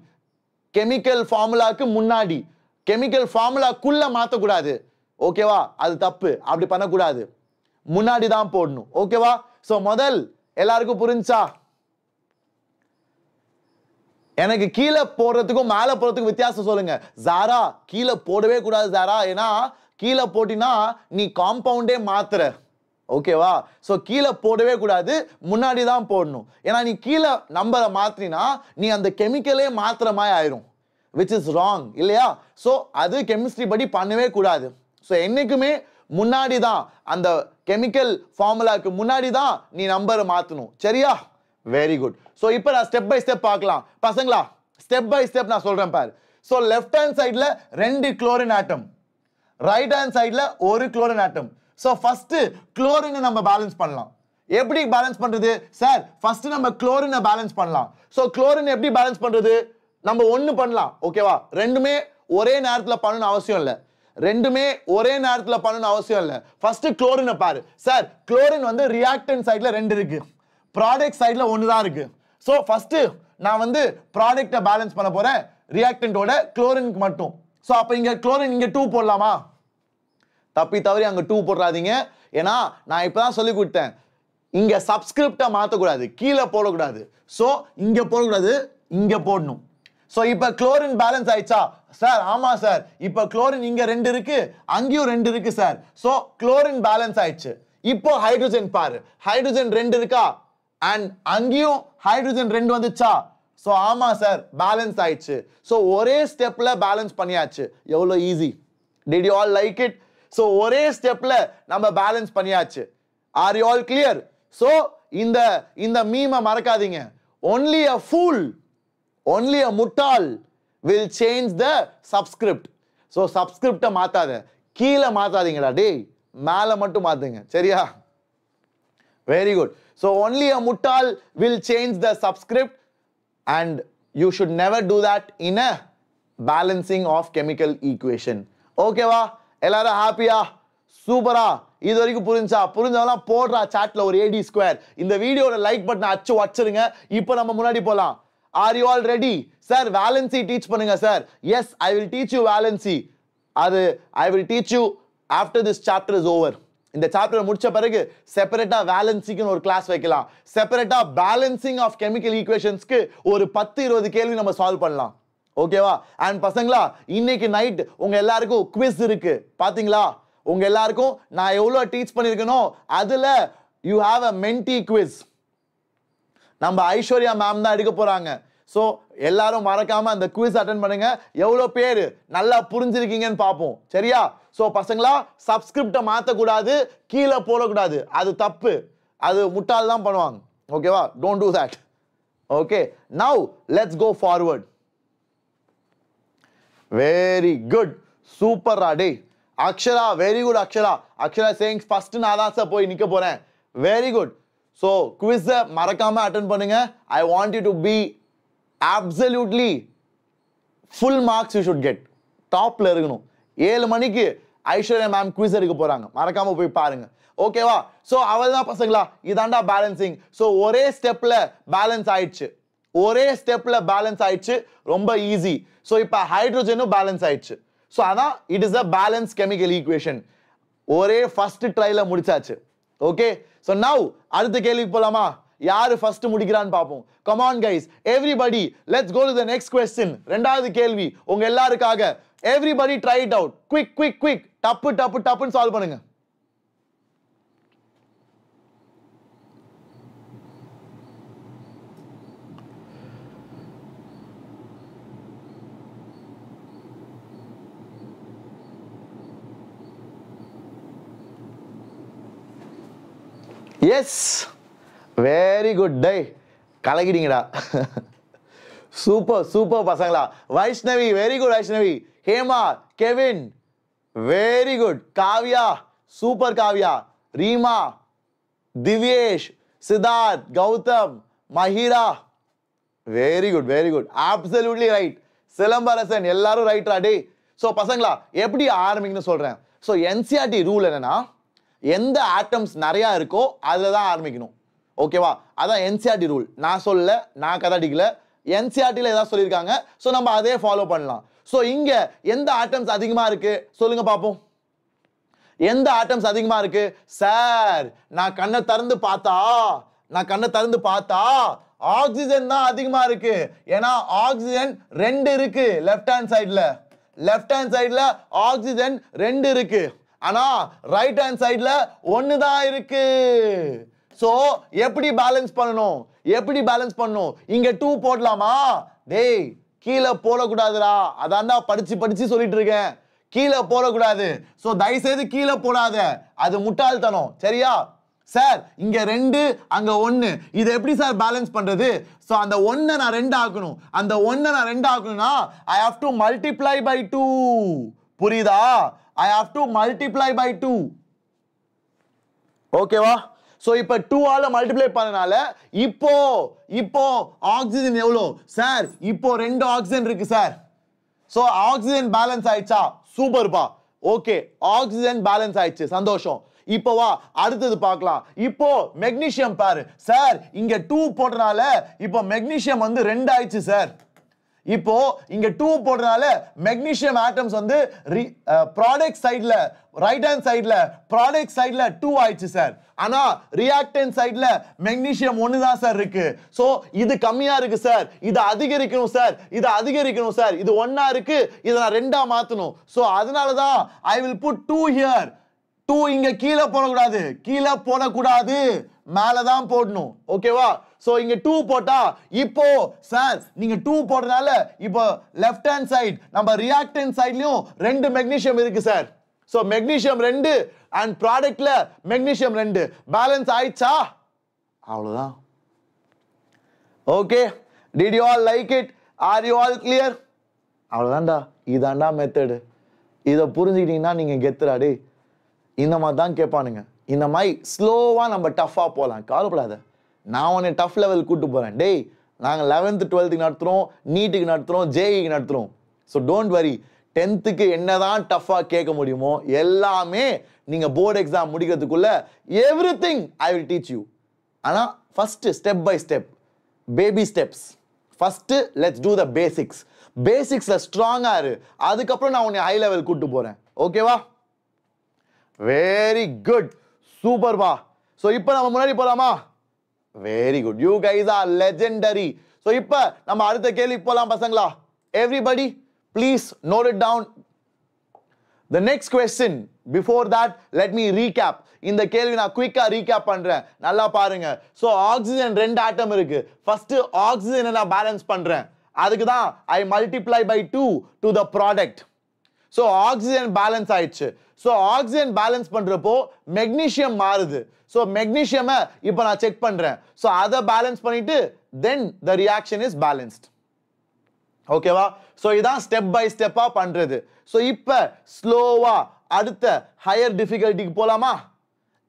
கெமிக்கல் ஃபார்முலாவுக்கு முன்னாடி கெமிக்கல் ஃபார்முலாக்குள்ளே மாற்றக்கூடாது ஓகேவா அது தப்பு அப்படி பண்ணக்கூடாது முன்னாடி தான் போடணும் ஓகேவா ஸோ முதல் எல்லாருக்கும் புரிஞ்சா எனக்கு கீழே போடுறதுக்கும் மேலே போடுறதுக்கும் வித்தியாசம் சொல்லுங்க ஜாரா கீழே போடவே கூடாது ஜாரா ஏன்னா கீழே போட்டினா நீ காம்பவுண்டே மாத்துற ஓகேவா ஸோ கீழே போடவே கூடாது முன்னாடி தான் போடணும் ஏன்னா நீ கீழே நம்பரை மாற்றினா நீ அந்த கெமிக்கலே மாத்திர மாதிரி ஆயிரும் விச் இஸ் ராங் இல்லையா ஸோ அது கெமிஸ்ட்ரி படி பண்ணவே கூடாது ஸோ என்றைக்குமே முன்னாடி தான் அந்த கெமிக்கல் ஃபார்முலாவுக்கு முன்னாடி தான் நீ நம்பரை மாற்றணும் சரியா வெரி குட் ஸோ இப்போ நான் ஸ்டெப் பை ஸ்டெப் பார்க்கலாம் பசங்களா ஸ்டெப் பை ஸ்டெப் நான் சொல்கிறேன் பாரு ஸோ லெஃப்ட் ஹேண்ட் சைடில் ரெண்டு குளோரின் ஆட்டம் ரைட் ஹேண்ட் சைடில் ஒரு குளோரின் ஆட்டம் ஸோ ஃபஸ்ட்டு குளோரினை நம்ம பேலன்ஸ் பண்ணலாம் எப்படி பேலன்ஸ் பண்ணுறது சார் ஃபஸ்ட்டு நம்ம குளோரினை பேலன்ஸ் பண்ணலாம் ஸோ குளோரின் எப்படி பேலன்ஸ் பண்ணுறது நம்ம ஒன்று பண்ணலாம் ஓகேவா ரெண்டுமே ஒரே நேரத்தில் பண்ணணும் அவசியம் இல்லை ரெண்டுமே ஒரே நேரத்தில் பண்ணணும் அவசியம் இல்லை ஃபஸ்ட்டு குளோரினை பாரு சார் குளோரின் வந்து ரியாக்டன் சைடில் ரெண்டு இருக்குது ப்ராடக்ட் சைடில் ஒன்று தான் இருக்குது ஸோ ஃபஸ்ட்டு நான் வந்து ப்ராடக்டை பேலன்ஸ் பண்ண போகிறேன் ரியாக்டன்ட்டோட குளோரினுக்கு மட்டும் ஸோ அப்போ இங்கே குளோரின் இங்கே டூ போடலாமா தப்பி தவறி அங்கே டூ போடுறாதீங்க ஏன்னா நான் இப்போ தான் சொல்லி கொடுத்தேன் இங்கே சப்ஸ்கிரிப்டை மாற்றக்கூடாது கீழே போடக்கூடாது ஸோ இங்கே போடக்கூடாது இங்கே போடணும் ஸோ இப்போ குளோரின் பேலன்ஸ் ஆயிடுச்சா சார் ஆமாம் சார் இப்போ குளோரின் இங்கே ரெண்டு இருக்கு அங்கேயும் ரெண்டு இருக்கு சார் ஸோ குளோரின் பேலன்ஸ் ஆயிடுச்சு இப்போ ஹைட்ரஜன் பாரு ஹைட்ரஜன் ரெண்டு இருக்கா அண்ட் அங்கேயும் ஹைட்ரஜன் ரெண்டு வந்துச்சா ஸோ ஆமாம் சார் பேலன்ஸ் ஆயிடுச்சு ஸோ ஒரே ஸ்டெப்பில் பேலன்ஸ் பண்ணியாச்சு எவ்வளோ easy did you all like it so ஒரே ஸ்டெப்பில் நம்ம பேலன்ஸ் பண்ணியாச்சு are you all clear so இந்த இந்த மீமை மறக்காதீங்க only a fool only a முட்டால் will change the subscript so சப்ஸ்கிரிப்டை மாற்றாத கீழே மாற்றாதீங்களா டேய் மேலே மட்டும் மாற்றுங்க சரியா very good so only a முட்டால் will change the subscript and you should never do that in a balancing of chemical equation ஓகேவா எல்லாரும் ஹாப்பியா சூப்பரா இது வரைக்கும் புரிஞ்சா புரிஞ்சவெல்லாம் போடுறா சாட்ல ஒரு ஏடி ஸ்கொயர் இந்த வீடியோட லைக் பட்டனை அச்சு வச்சிருங்க இப்போ நம்ம முன்னாடி போகலாம் are you all ready sir valency teach பண்ணுங்க sir yes I will teach you valency அது I will teach you after this chapter is over இந்த சாப்டர் முடிச்ச பிறகு செப்பரேட்டாக வேலன்சிக்குன்னு ஒரு கிளாஸ் வைக்கலாம் செப்பரேட்டாக பேலன்சிங் ஆஃப் கெமிக்கல் ஈக்குவேஷன்ஸ்க்கு ஒரு பத்து இருபது கேள்வி நம்ம சால்வ் பண்ணலாம் ஓகேவா அண்ட் பசங்களா இன்னைக்கு நைட் உங்க எல்லாருக்கும் குவிஸ் இருக்கு பாத்தீங்களா உங்க எல்லாருக்கும் நான் எவ்வளோ டீச் பண்ணியிருக்கணும் அதுல you have a Menti quiz நம்ம ஐஸ்வர்யா மேம் தான் எடுக்க போறாங்க ஸோ எல்லாரும் மறக்காம அந்த குவிஸ் அட்டன் பண்ணுங்க எவ்வளோ பேர் நல்லா புரிஞ்சிருக்கீங்கன்னு பார்ப்போம் சரியா ஸோ பசங்களா சப்ஸ்கிரிப்டை மாற்றக்கூடாது கீழே போடக்கூடாது அது தப்பு அது முட்டால் தான் பண்ணுவாங்க ஓகேவா don't do that okay now let's go forward very good சூப்பர்ரா டே Akshara very good Akshara Akshara sayings first நான் தான் சார் போய் நிற்க போகிறேன் வெரி குட் ஸோ குவிஸை மறக்காமல் அட்டன் பண்ணுங்க I want you to be absolutely full marks you should get டாப்பில் இருக்கணும் ஏழு மணிக்கு ஐஸ்வர்யா மேம் குவிஸ் எடுக்க போகிறாங்க மறக்காமல் போய் பாருங்கள் ஓகேவா ஸோ அவள் தான் பசங்களா இதாண்டா பேலன்சிங் ஸோ ஒரே ஸ்டெப்பில் பேலன்ஸ் ஆயிடுச்சு ஒரே ஸ்டெப்ல பேலன்ஸ் ஆயிடுச்சு ரொம்ப ஈஸி ஸோ இப்போ ஹைட்ரோஜனும் பேலன்ஸ் ஆயிடுச்சு ஸோ அதான் it is a balance chemical equation ஒரே ஃபர்ஸ்ட் ட்ரைல முடிச்சாச்சு ஓகே ஸோ நவ் அடுத்த கேள்விக்கு போலாமா யாரு ஃபர்ஸ்ட் முடிக்கிறான்னு பார்ப்போம் come on guys everybody let's go to the next question ரெண்டாவது கேள்வி உங்க எல்லாருக்காக everybody try it out quick quick quick டப்பு டப்பு டப்புன்னு சால்வ் பண்ணுங்க எஸ் வெரி குட் டே கலகிடிங்கடா சூப்பர் சூப்பர் பசங்களா Vaishnavi very good Vaishnavi Hema Kevin very good Kavya super Kavya Reema Divyesh Siddharth Gautham Mahira very good very good absolutely right Silambarasan எல்லாரும் ரைட்ரா டே ஸோ பசங்களா எப்படி ஆரம்பிங்கன்னு சொல்கிறேன் ஸோ என்சிஆர்டி ரூல் e என்னன்னா எந்த ஆட்டம்ஸ் நிறையா இருக்கோ அதில் தான் ஆரம்பிக்கணும் ஓகேவா அதான் என்சிஆர்டி ரூல் e நான் சொல்ல நான் அடிக்கல என்சிஆர்டியில் e எதாவது சொல்லியிருக்காங்க ஸோ நம்ம அதே ஃபாலோ பண்ணலாம் ஸோ இங்கே எந்த ஆட்டம்ஸ் அதிகமாக இருக்குது சொல்லுங்கள் பார்ப்போம் எந்த ஆட்டம்ஸ் அதிகமாக இருக்குது சார் நான் கண்ணை திறந்து பார்த்தா நான் கண்ணை திறந்து பார்த்தா ஆக்சிஜன் தான் அதிகமாக இருக்குது ஏன்னா ஆக்சிஜன் ரெண்டு இருக்குது லெஃப்ட் ஹேண்ட் சைடில் லெஃப்ட் ஹேண்ட் சைடில் ஆக்சிஜன் ரெண்டு இருக்குது ஆனால் ரைட் ஹேண்ட் சைடில் ஒன்று தான் இருக்குது ஸோ எப்படி பேலன்ஸ் பண்ணணும் எப்படி பேலன்ஸ் பண்ணணும் இங்கே டூ போடலாமா டேய் கீழே போடக்கூடாதுடா அதான்டா படித்து படித்து சொல்லிட்டு இருக்கேன் கீழே போடக்கூடாது ஸோ தயவுசெய்து கீழே போடாத அது முட்டாள்தனம் சரியா சார் இங்க ரெண்டு அங்க ஒன்று இது எப்படி சார் பேலன்ஸ் பண்றது ஸோ அந்த ஒன்னை நான் ரெண்டு ஆக்கணும் அந்த ஒன்னை நான் ரெண்டு ஆக்கணும்னா I have to multiply by two புரியுதா I have to multiply by two ஓகேவா ஸோ இப்போ டூவால் மல்டிப்ளை பண்ணனால இப்போ இப்போ ஆக்சிஜன் எவ்வளோ சார் இப்போ ரெண்டு ஆக்சிஜன் இருக்கு சார் ஸோ ஆக்சிஜன் பேலன்ஸ் ஆயிடுச்சா சூப்பர்ப்பா ஓகே ஆக்சிஜன் பேலன்ஸ் ஆயிடுச்சு சந்தோஷம் இப்போ வா அடுத்தது பார்க்கலாம் இப்போ மெக்னீஷியம் பாரு சார் இங்க டூ போட்டனால இப்போ மெக்னீஷியம் வந்து ரெண்டு ஆயிடுச்சு சார் இப்போ இங்க டூ போடுறதுனால மெக்னீஷியம் ஆட்டம்ஸ் வந்து ப்ராடக்ட் சைட்ல ரைட் ஹேண்ட் சைட்ல ப்ராடக்ட் சைட்ல டூ ஆயிடுச்சு சார் ஆனா ரியாக்டன் சைட்ல மெக்னீஷியம் ஒன்று தான் சார் இருக்கு ஸோ இது கம்மியா இருக்கு சார் இதை அதிகரிக்கணும் சார் இதை அதிகரிக்கணும் சார் இது ஒன்னா இருக்கு இதை நான் ரெண்டா மாத்தணும் ஸோ அதனால தான் I will put two here two இங்க கீழே போடக்கூடாது கீழே போடக்கூடாது மேலதான் போடணும் ஓகேவா ஸோ இங்கே டூ போட்டா இப்போ சார் நீங்கள் டூ போடுறதால இப்போ லெஃப்ட் ஹேண்ட் சைட் நம்ம ரியாக்டன்ட் சைட்லையும் ரெண்டு மெக்னீஷியம் இருக்குது சார் ஸோ மெக்னீஷியம் ரெண்டு அண்ட் ப்ராடக்டில் மெக்னீஷியம் ரெண்டு பேலன்ஸ் ஆயிடுச்சா அவ்வளோதான் okay did you all like it are you all clear அவ்வளோதான்டா இதாண்டா மெத்தடு இதை புரிஞ்சுக்கிட்டிங்கன்னா நீங்கள் கெத்துறாடி இந்த மாதிரி தான் கேட்பானுங்க இந்த மாதிரி ஸ்லோவாக நம்ம டஃப்பாக போகலாம் கவலைப்படாத நான் உன்னை டஃப் லெவல் கூட்டு போகிறேன் டேய் நாங்கள் லெவன்த்து டுவெல்த்துக்கு நடத்துகிறோம் நீட்டுக்கு நடத்துகிறோம் ஜேஇக்கு e நடத்துகிறோம் ஸோ டோன்ட் வரி டென்த்துக்கு என்ன தான் டஃப்பாக கேட்க முடியுமோ எல்லாமே நீங்கள் போர்டு எக்ஸாம் முடிக்கிறதுக்குள்ளே everything I will teach you ஆனால் first step by step baby steps first let's do the basics பேசிக்ஸில் ஸ்ட்ராங்காக இரு அதுக்கப்புறம் நான் உன்னை ஹை லெவல் கூப்பிட்டு போகிறேன் ஓகேவா வெரி குட் சூப்பர்வா ஸோ இப்போ நம்ம முன்னாடி போகலாமா very good you guys are legendary so இப்போ நம்ம அடுத்த கேள்வி போகலாம் பசங்களா everybody please note it down the next question before that let me recap இந்த கேள்வி நான் குயிக்காக ரீகேப் பண்ணுறேன் நல்லா பாருங்க ஸோ ஆக்சிஜன் ரெண்டு ஆட்டம் இருக்கு ஃபர்ஸ்ட் ஆக்சிஜனை நான் பேலன்ஸ் பண்ணுறேன் அதுக்கு தான் I multiply by two to the product so oxygen balance ஆயிடுச்சு ஸோ ஆக்சிஜன் பேலன்ஸ் பண்ணுறப்போ மெக்னீஷியம் மாறுது ஸோ மெக்னீஷியமை இப்போ நான் செக் பண்ணுறேன் ஸோ அதை பேலன்ஸ் பண்ணிவிட்டு then the reaction is balanced ஓகேவா ஸோ இதான் ஸ்டெப் பை ஸ்டெப்பாக பண்ணுறது ஸோ இப்போ ஸ்லோவாக அடுத்த ஹையர் டிஃபிகல்ட்டிக்கு போகலாமா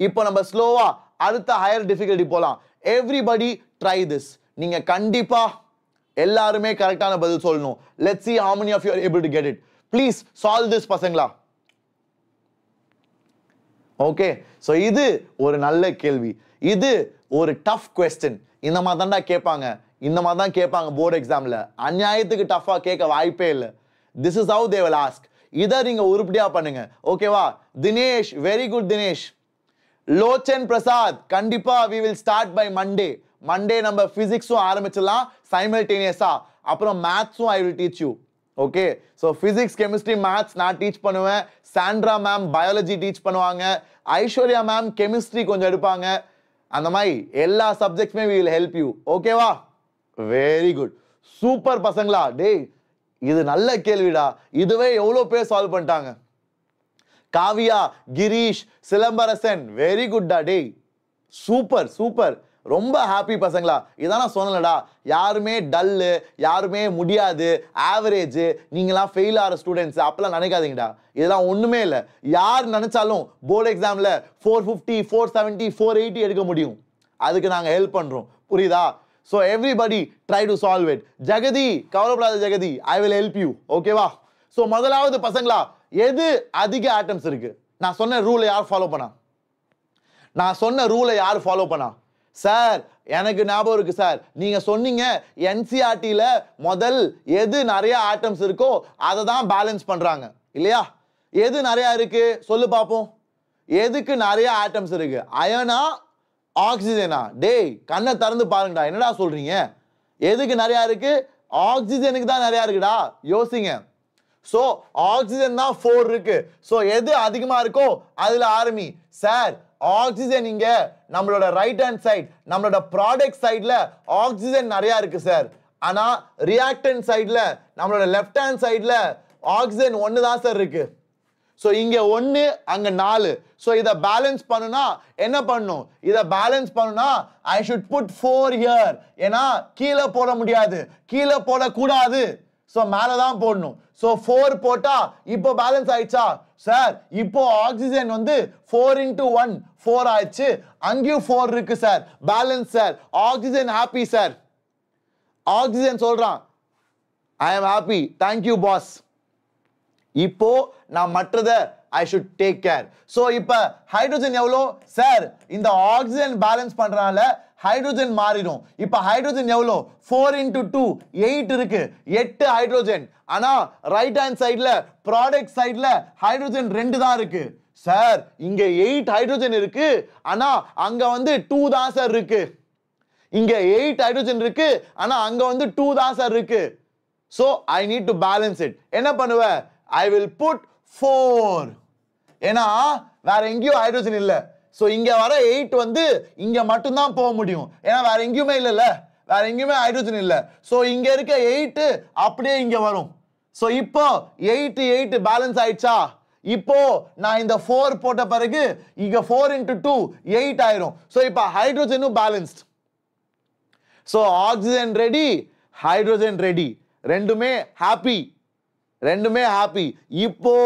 இப்போ நம்ம ஸ்லோவாக அடுத்த ஹையர் டிஃபிகல்ட்டி போகலாம் எவ்ரிபடி ட்ரை திஸ் நீங்கள் கண்டிப்பாக எல்லாருமே கரெக்டான பதில் சொல்லணும் let see how many of you're able to get it please solve this பசங்களா ஓகே ஸோ இது ஒரு நல்ல கேள்வி இது ஒரு டஃப் கொஸ்டின் இந்த மாதிரி தான்டா கேட்பாங்க இந்த மாதிரி தான் கேட்பாங்க போர்டு எக்ஸாமில் அநியாயத்துக்கு டஃப்பாக கேட்க வாய்ப்பே இல்லை this is how they will ask இதை நீங்கள் உருப்படியாக பண்ணுங்க ஓகேவா தினேஷ் வெரி குட் தினேஷ் லோச்சன் பிரசாத் கண்டிப்பாக we will start by Monday Monday நம்ம ஃபிசிக்ஸும் ஆரம்பிச்சிடலாம் சைமல்டேனியஸாக அப்புறம் மேத்ஸும் I will teach you okay so physics chemistry maths நான் டீச் பண்ணுவேன் சாண்ட்ரா மேம் பயாலஜி டீச் பண்ணுவாங்க ஐஸ்வர்யா மேம் கெமிஸ்ட்ரி கொஞ்சம் எடுப்பாங்க அந்த மாதிரி எல்லா சப்ஜெக்ட்மே வில் ஹெல்ப் யூ ஓகேவா வெரி குட் சூப்பர் பசங்களா டேய் இது நல்ல கேள்விடா இதுவே எவ்வளோ பேர் சால்வ் பண்ணிட்டாங்க காவியா கிரீஷ் சிலம்பரசன் வெரி குட்டா டேய் சூப்பர் சூப்பர் ரொம்ப ஹாப்பி பசங்களா இதான் நான் சொன்னலடா யாருமே டல்லு யாருமே முடியாது ஆவரேஜ் நீங்களாம் ஃபெயில் ஆகிற ஸ்டூடெண்ட்ஸ் அப்பெல்லாம் நினைக்காதீங்கடா இதெல்லாம் ஒன்றுமே இல்லை யார் நினச்சாலும் போர்டு எக்ஸாமில் four fifty four seventy four eighty எடுக்க முடியும் அதுக்கு நாங்கள் ஹெல்ப் பண்ணுறோம் புரியுதா so everybody try to solve it Jagathi கவலைப்படாத Jagathi I will help you ஓகேவா ஸோ முதலாவது பசங்களா எது அதிக ஆட்டம்ஸ் இருக்குது நான் சொன்ன ரூலை யார் ஃபாலோ பண்ணா நான் சொன்ன ரூலை யார் ஃபாலோ பண்ணா சார் எனக்கு ஞாபகம் இருக்கு சார் நீங்க சொன்னீங்க என்சிஆர்டியில e முதல் எது நிறைய ஆட்டம்ஸ் இருக்கோ அதை தான் பேலன்ஸ் பண்றாங்க இல்லையா எது நிறைய இருக்கு சொல்லு பார்ப்போம் எதுக்கு நிறைய ஆட்டம்ஸ் இருக்கு அயனா ஆக்சிஜனா டேய் கண்ணை திறந்து பாருங்கடா என்னடா சொல்றீங்க எதுக்கு நிறையா இருக்கு ஆக்சிஜனுக்கு தான் நிறையா இருக்குடா யோசிங்க ஸோ ஆக்சிஜன் தான் ஃபோர் இருக்கு ஸோ எது அதிகமாக இருக்கோ அதில் ஆர்மி சார் ஆக்சிஜன் இங்க நம்மளோட ரைட் ஹேண்ட் சைட் நம்மளோட ப்ராடக்ட் சைடில் ஆக்சிஜன் நிறையா இருக்கு சார் ஆனால் ரியாக்டன் சைடில் நம்மளோட லெஃப்ட் ஹேண்ட் சைடில் ஆக்சிஜன் ஒன்று தான் சார் இருக்கு ஸோ இங்கே ஒன்று அங்கே நாலு ஸோ இதை பேலன்ஸ் பண்ணுனா என்ன பண்ணும் இதை பேலன்ஸ் பண்ணுனா I should put four here ஏன்னா கீழே போட முடியாது கீழே போடக்கூடாது ஸோ மேலே தான் போடணும் ஸோ ஃபோர் போட்டால் இப்போ பேலன்ஸ் ஆயிடுச்சா சார் இப்போ ஆக்சிஜன் வந்து ஃபோர் இன்டூ ஒன் ஃபோர் ஆயிடுச்சு அங்கேயும் ஃபோர் இருக்கு sir balance sir oxygen happy sir oxygen சொல்றான் I am happy thank you boss இப்போ நான் மற்றதை I should take care so இப்போ ஹைட்ரஜன் எவ்வளோ சார் இந்த ஆக்சிஜன் பேலன்ஸ் பண்ணுறனால ஹைட்ரோஜன் மாறிடும் இப்போ ஹைட்ரோஜன் எவ்வளோ ஃபோர் இன்ட்டு டூ எயிட் இருக்கு எட்டு ஹைட்ரோஜன் ஆனால் ரைட் ஹேண்ட் சைடில் ப்ராடக்ட் சைடில் ஹைட்ரோஜன் ரெண்டு தான் இருக்கு சார் இங்கே எயிட் ஹைட்ரோஜன் இருக்கு ஆனால் அங்கே வந்து டூ தான் சார் இருக்கு இங்கே எயிட் ஹைட்ரோஜன் இருக்கு ஆனால் அங்கே வந்து டூ தான் சார் இருக்கு so I need to balance it என்ன பண்ணுவ ஐ வில் புட் ஃபோர் ஏன்னா வேற எங்கேயும் ஹைட்ரோஜன் இல்லை ஸோ இங்கே வர எயிட் வந்து இங்கே மட்டும்தான் போக முடியும் ஏன்னா வேறு எங்கேயுமே இல்லைல்ல வேறு எங்கேயுமே ஹைட்ரஜன் இல்லை ஸோ இங்கே இருக்க எயிட்டு அப்படியே இங்கே வரும் ஸோ இப்போ எயிட்டு எயிட்டு பேலன்ஸ் ஆயிடுச்சா இப்போ நான் இந்த ஃபோர் போட்ட பிறகு இங்கே ஃபோர் இன்ட்டு டூ எயிட் ஆயிரும் ஸோ இப்போ ஹைட்ரோஜனும் balanced so oxygen ready hydrogen ready ரெண்டுமே ஹாப்பி ரெண்டுமே ஹாப்பி இப்போ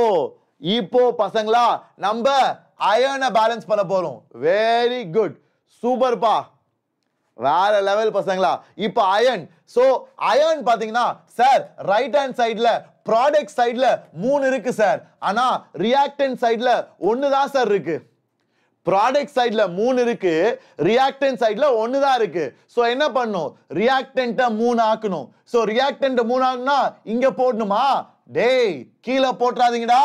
இப்போ பசங்களா நம்ம அயனை பேலன்ஸ் பண்ண போகிறோம் வெரி குட் சூப்பர்ப்பா வேற லெவல் பசங்களா இப்போ அயன் ஸோ அயன் பார்த்தீங்கன்னா சார் ரைட் ஹேண்ட் சைடில் ப்ராடக்ட் சைடில் மூணு இருக்கு சார் ஆனால் ரியாக்டன்ட் சைடில் ஒன்று தான் சார் இருக்கு ப்ராடக்ட் சைடில் மூணு இருக்கு ரியாக்டன் சைடில் ஒன்று தான் இருக்கு ஸோ என்ன பண்ணும் ரியாக்டன்ட்டை மூணு ஆக்கணும் ஸோ ரியாக்டன்ட்டை மூணு ஆகுனா இங்கே போடணுமா டேய் கீழே போட்டுறாதீங்கடா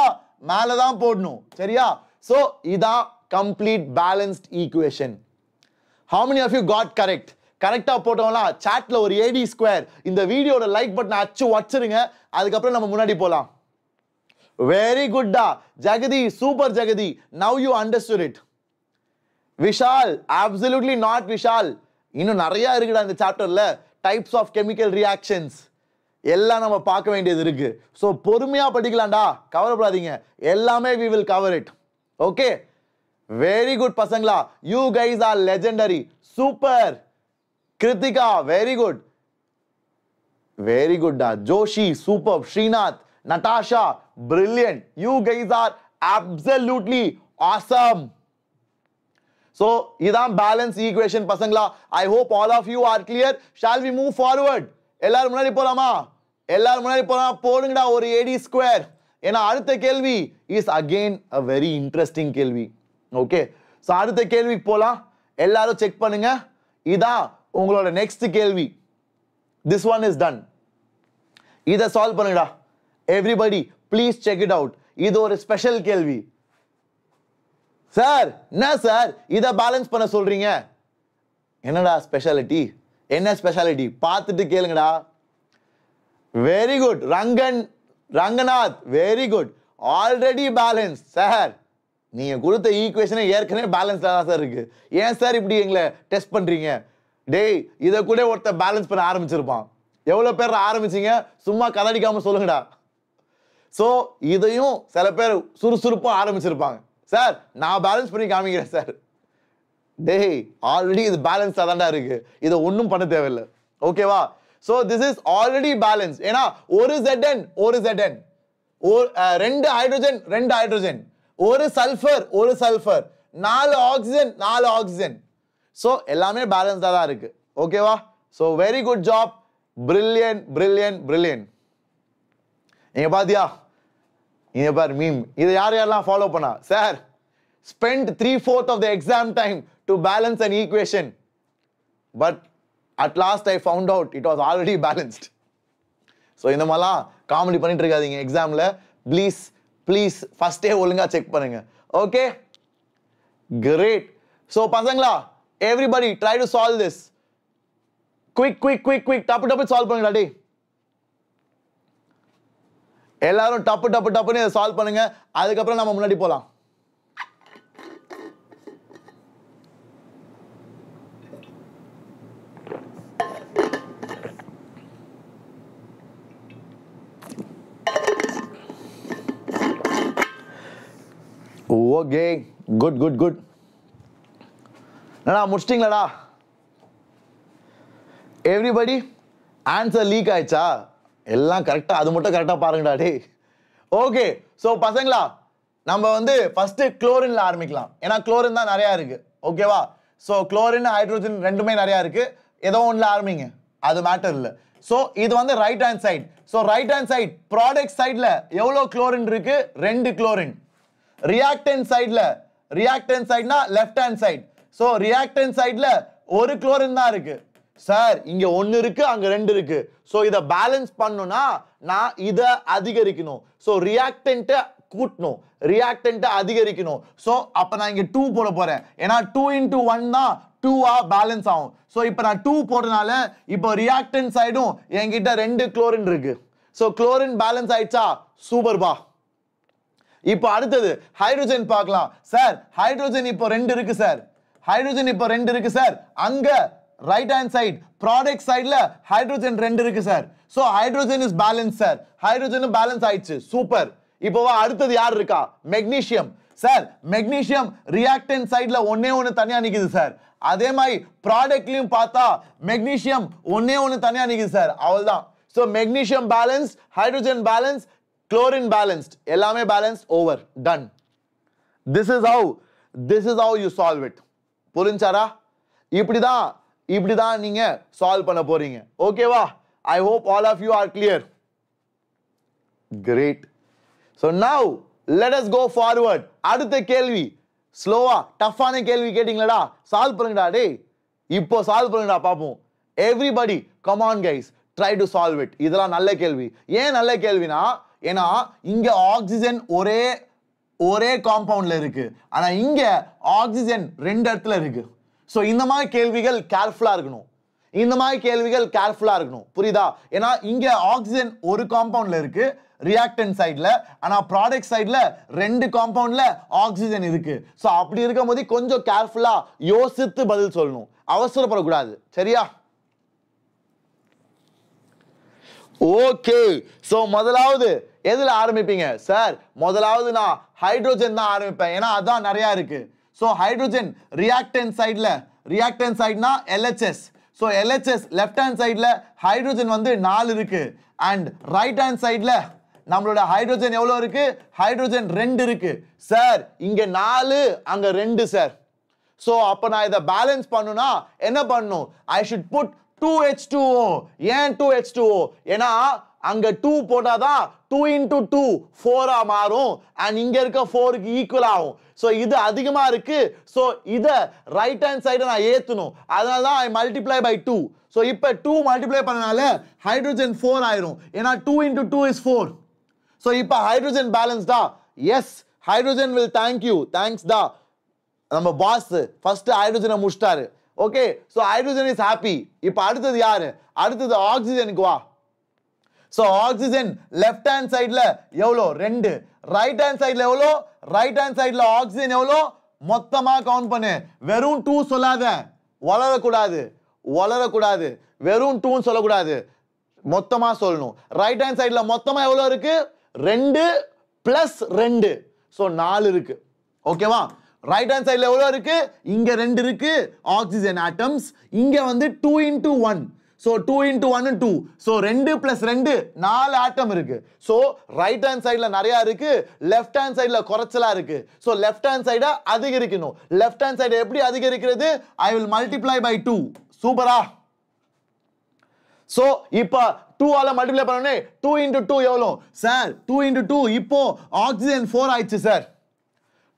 மேலே தான் போடணும் சரியா ஸோ இதான் complete balanced equation how many of you got correct கரெக்டாக போட்டோம்லாம் சாட்டில் ஒரு ஏடி ஸ்கொயர் இந்த வீடியோட லைக் பட்டனை அச்சு வச்சுருங்க அதுக்கப்புறம் நம்ம முன்னாடி போகலாம் வெரி குட்டா Jagathi super Jagathi now you understood it Vishal absolutely not Vishal இன்னும் நிறையா இருக்குடா இந்த சாப்டரில் டைப்ஸ் ஆஃப் கெமிக்கல் ரியாக்ஷன்ஸ் எல்லாம் நம்ம பார்க்க வேண்டியது இருக்குது ஸோ பொறுமையாக படிக்கலாம்டா கவலைப்படாதீங்க எல்லாமே we will cover it okay very good पसंगला you guys are legendary super Krithika very good very good डा Joshi super Shrinath Natasha brilliant you guys are absolutely awesome so इधर बैलेंस इक्वेशन पसंगला I hope all of you are clear shall we move forward एलआर मुनारी पोलामा एलआर मुनारी पोलामा पोलिंग ओर एडी स्क्वायर ஏன்னா அடுத்த கேள்வி is again a very interesting கேள்வி ஓகே ஸோ அடுத்த கேள்விக்கு போகலாம் எல்லாரும் செக் பண்ணுங்க இதான் உங்களோட நெக்ஸ்ட் கேள்வி திஸ் ஒன் இஸ் டன் இதை சால்வ் பண்ணுங்கடா everybody please check it out இது ஒரு ஸ்பெஷல் கேள்வி சார் என்ன சார் இதை பேலன்ஸ் பண்ண சொல்றீங்க என்னடா ஸ்பெஷாலிட்டி என்ன ஸ்பெஷாலிட்டி பார்த்துட்டு கேளுங்கடா very good Rangan Ranganath very good already balance sir நீங்கள் கொடுத்த ஈக்குவேஷனே ஏற்கனவே பேலன்ஸ் தான் சார் இருக்குது ஏன் சார் இப்படி எங்களை டெஸ்ட் பண்ணுறீங்க டேய் இதை கூட ஒருத்தர் பேலன்ஸ் பண்ண ஆரம்பிச்சிருப்பான் எவ்வளோ பேர் ஆரம்பிச்சிங்க சும்மா கதடிக்காமல் சொல்லுங்கடா ஸோ இதையும் சில பேர் சுறுசுறுப்பாக ஆரம்பிச்சிருப்பாங்க சார் நான் பேலன்ஸ் பண்ணி காமிக்கிறேன் சார் டேய் ஆல்ரெடி இது பேலன்ஸாக தான்டா இருக்குது இதை ஒன்றும் பண்ண தேவையில்லை ஓகேவா so this is already balance ஏன்னா ஒரு ஜெட்டன் ஒரு ஜெட்டன் ஒரு ரெண்டு ஹைட்ரஜன் ரெண்டு ஹைட்ரஜன் ஒரு சல்ஃபர் ஒரு சல்ஃபர் நாலு ஆக்சிஜன் நாலு ஆக்சிஜன் ஸோ எல்லாமே பேலன்ஸ்டாக தான் இருக்குது ஓகேவா so very good job brilliant brilliant brilliant நீங்கள் பாத்தியா இங்கே பார் மீம் இதை யார் யாரெல்லாம் ஃபாலோ பண்ணா sir spend three fourth of the exam time to balance and equation but at last I found out it was already balanced so இந்த மாதிரிலாம் காமெடி பண்ணிட்டு இருக்காதிங்க எக்ஸாமில் ப்ளீஸ் ப்ளீஸ் ஃபஸ்ட்டே ஒழுங்காக செக் பண்ணுங்க ஓகே கிரேட் ஸோ பசங்களா everybody try to solve this quick quick quick quick டப்பு டப்பு சால்வ் பண்ணுங்கடா டே எல்லாரும் டப்பு டப்பு டப்புன்னு இதை சால்வ் பண்ணுங்க அதுக்கப்புறம் நம்ம முன்னாடி போகலாம் ஓகே குட் குட் குட் என்னடா முடிச்சிட்டிங்களாடா எவ்ரிபடி ஆன்சர் லீக் ஆயிடுச்சா எல்லாம் கரெக்டாக அது மட்டும் கரெக்டாக பாருங்கடா டே ஓகே ஸோ பசங்களா நம்ம வந்து ஃபஸ்ட்டு குளோரினில் ஆரம்பிக்கலாம் ஏன்னா குளோரின் தான் நிறையா இருக்குது ஓகேவா ஸோ குளோரின் ஹைட்ரோஜன் ரெண்டுமே நிறையா இருக்குது ஏதோ ஒன்றில் ஆரம்பிங்க அது மேட்டர் இல்லை ஸோ இது வந்து right hand side so right hand side product சைடில் எவ்வளோ குளோரின் இருக்குது ரெண்டு குளோரின் ரியாக்டன் சைடில் ரியாக்டன் சைட்னா left hand side so reactant சைடில் ஒரு குளோரின் தான் இருக்குது சார் இங்கே ஒன்று இருக்குது அங்கே ரெண்டு இருக்குது ஸோ இதை பேலன்ஸ் பண்ணுனா நான் இதை அதிகரிக்கணும் ஸோ ரியாக்டன்ட்டை கூட்டணும் ரியாக்டன்ட்டை அதிகரிக்கணும் ஸோ அப்போ நான் இங்கே டூ போட போகிறேன் ஏன்னா டூ இன்ட்டு ஒன் தான் டூவாக பேலன்ஸ் ஆகும் ஸோ இப்போ நான் டூ போடுறதுனால இப்போ ரியாக்டன் சைடும் என்கிட்ட ரெண்டு குளோரின் இருக்குது ஸோ குளோரின் பேலன்ஸ் ஆயிடுச்சா சூப்பர்பா இப்போ அடுத்தது ஹைட்ரோஜன் பார்க்கலாம் சார் ஹைட்ரோஜன் இப்போ ரெண்டு இருக்கு சார் ஹைட்ரோஜன் இப்போ ரெண்டு இருக்கு சார் அங்க ரைட் ஹேண்ட் சைட் ப்ராடக்ட் சைடில் ஹைட்ரோஜன் ரெண்டு இருக்கு sir so hydrogen is balance sir hydrogen balance ஆயிடுச்சு சூப்பர் இப்போவா அடுத்தது யார் இருக்கா மெக்னீஷியம் சார் மெக்னீஷியம் ரியாக்டன் சைடில் ஒன்னே ஒன்று தனியாக நிற்குது சார் அதே மாதிரி ப்ராடக்ட்லையும் பார்த்தா மெக்னீஷியம் ஒன்னே ஒன்று தனியாக நிற்குது சார் அவள் தான் so magnesium balance hydrogen balance chlorine balanced எல்லாமே balanced over done this is how this is how you solve it புரிஞ்சாரா இப்படி தான் இப்படி தான் நீங்கள் சால்வ் பண்ண போகிறீங்க ஓகேவா I hope all of you are clear great so now let us go forward அடுத்த கேள்வி ஸ்லோவா டஃப்பான கேள்வி கேட்டிங்களடா சால்வ் பண்ணுங்கடா டே இப்போ சால்வ் பண்ணுங்கடா பார்ப்போம் everybody come on guys try to solve it இதெல்லாம் நல்ல கேள்வி ஏன் நல்ல கேள்வினா ஏன்னா இங்க ஆக்சிஜன் ஒரே ஒரே காம்பவுண்ட்ல இருக்கு ஆனா இங்க ஆக்சிஜன் ரெண்டு இடத்துல இருக்கு ஸோ இந்த மாதிரி கேள்விகள் கேர்ஃபுல்லா இருக்கணும் இந்த மாதிரி கேள்விகள் கேர்ஃபுல்லா இருக்கணும் புரியுதா ஏன்னா இங்க ஆக்சிஜன் ஒரு காம்பவுண்ட்ல இருக்கு ரியாக்டன் சைடில் ஆனால் ப்ராடக்ட் சைடில் ரெண்டு காம்பவுண்டில் ஆக்சிஜன் இருக்குது ஸோ அப்படி இருக்கும் போது கொஞ்சம் கேர்ஃபுல்லாக யோசித்து பதில் சொல்லணும் அவசரப்படக்கூடாது சரியா ஓகே ஸோ முதலாவது எதில் ஆரம்பிப்பீங்க சார் முதலாவது நான் ஹைட்ரோஜன் தான் ஆரம்பிப்பேன் ஏன்னா அதான் நிறையா இருக்குது ஸோ ஹைட்ரோஜன் ரியாக்டன் சைட்ல ரியாக்டன் சைட்னா LHS so LHS left hand சைடில் ஹைட்ரோஜன் வந்து நாலு இருக்குது அண்ட் ரைட் ஹேண்ட் சைடில் நம்மளோட ஹைட்ரோஜன் எவ்வளோ இருக்குது ஹைட்ரோஜன் ரெண்டு இருக்குது சார் இங்கே நாலு அங்கே ரெண்டு சார் ஸோ அப்போ நான் இதை பேலன்ஸ் பண்ணுனா என்ன பண்ணும் I should put two H two ஏன் டூ ஹெச் டூ ஏன்னா அங்க டூ போட்டாதான் டூ இன்டூ டூ ஃபோரா மாறும் அண்ட் இங்க இருக்க ஃபோருக்கு ஈக்குவல் ஆகும் ஸோ இது அதிகமா இருக்கு ஸோ இதை ரைட் ஹேண்ட் சைடை நான் ஏற்றணும் அதனால தான் I multiply by two so இப்போ டூ மல்டிப்ளை பண்ணனால ஹைட்ரோஜன் ஃபோர் ஆயிரும் ஏன்னா two into two is four so இப்போ ஹைட்ரோஜன் பேலன்ஸ்டா yes hydrogen will thank you thanks டா நம்ம பாஸ் ஃபர்ஸ்ட் ஹைட்ரோஜனை முடிச்சிட்டாரு okay so hydrogen is happy இப்போ அடுத்தது யாரு அடுத்தது ஆக்சிஜனுக்கு வா ஸோ ஆக்சிஜன் லெஃப்ட் ஹேண்ட் சைடில் எவ்வளோ ரெண்டு ரைட் ஹேண்ட் சைடில் எவ்வளோ ரைட் ஹேண்ட் சைடில் ஆக்சிஜன் எவ்வளோ மொத்தமாக கவுண்ட் பண்ணு வெறும் டூ சொல்லாத வளரக்கூடாது வளரக்கூடாது வெறும் டூன்னு சொல்லக்கூடாது மொத்தமாக சொல்லணும் ரைட் ஹேண்ட் சைடில் மொத்தமாக எவ்வளோ இருக்குது ரெண்டு ப்ளஸ் ரெண்டு ஸோ நாலு இருக்குது ஓகேவா ரைட் ஹேண்ட் சைடில் எவ்வளோ இருக்குது இங்கே ரெண்டு இருக்குது ஆக்சிஜன் ஆட்டம்ஸ் இங்கே வந்து two into one so two into one two so ரெண்டு ப்ளஸ் ரெண்டு நாலு ஆட்டம் இருக்கு ஸோ ரைட் ஹேண்ட் சைடில் நிறையா இருக்கு லெஃப்ட் ஹேண்ட் சைடில் குறைச்சலாக இருக்கு ஸோ லெஃப்ட் ஹேண்ட் சைடை அதிகரிக்கணும் லெஃப்ட் ஹேண்ட் சைடு எப்படி அதிகரிக்கிறது I will multiply by two சூப்பரா ஸோ இப்போ டூவால் மல்டிப்ளை பண்ணோடனே டூ இன்ட்டு டூ எவ்வளோ சார் டூ இன்ட்டு டூ இப்போ ஆக்சிஜன் ஃபோர் ஆயிடுச்சு சார்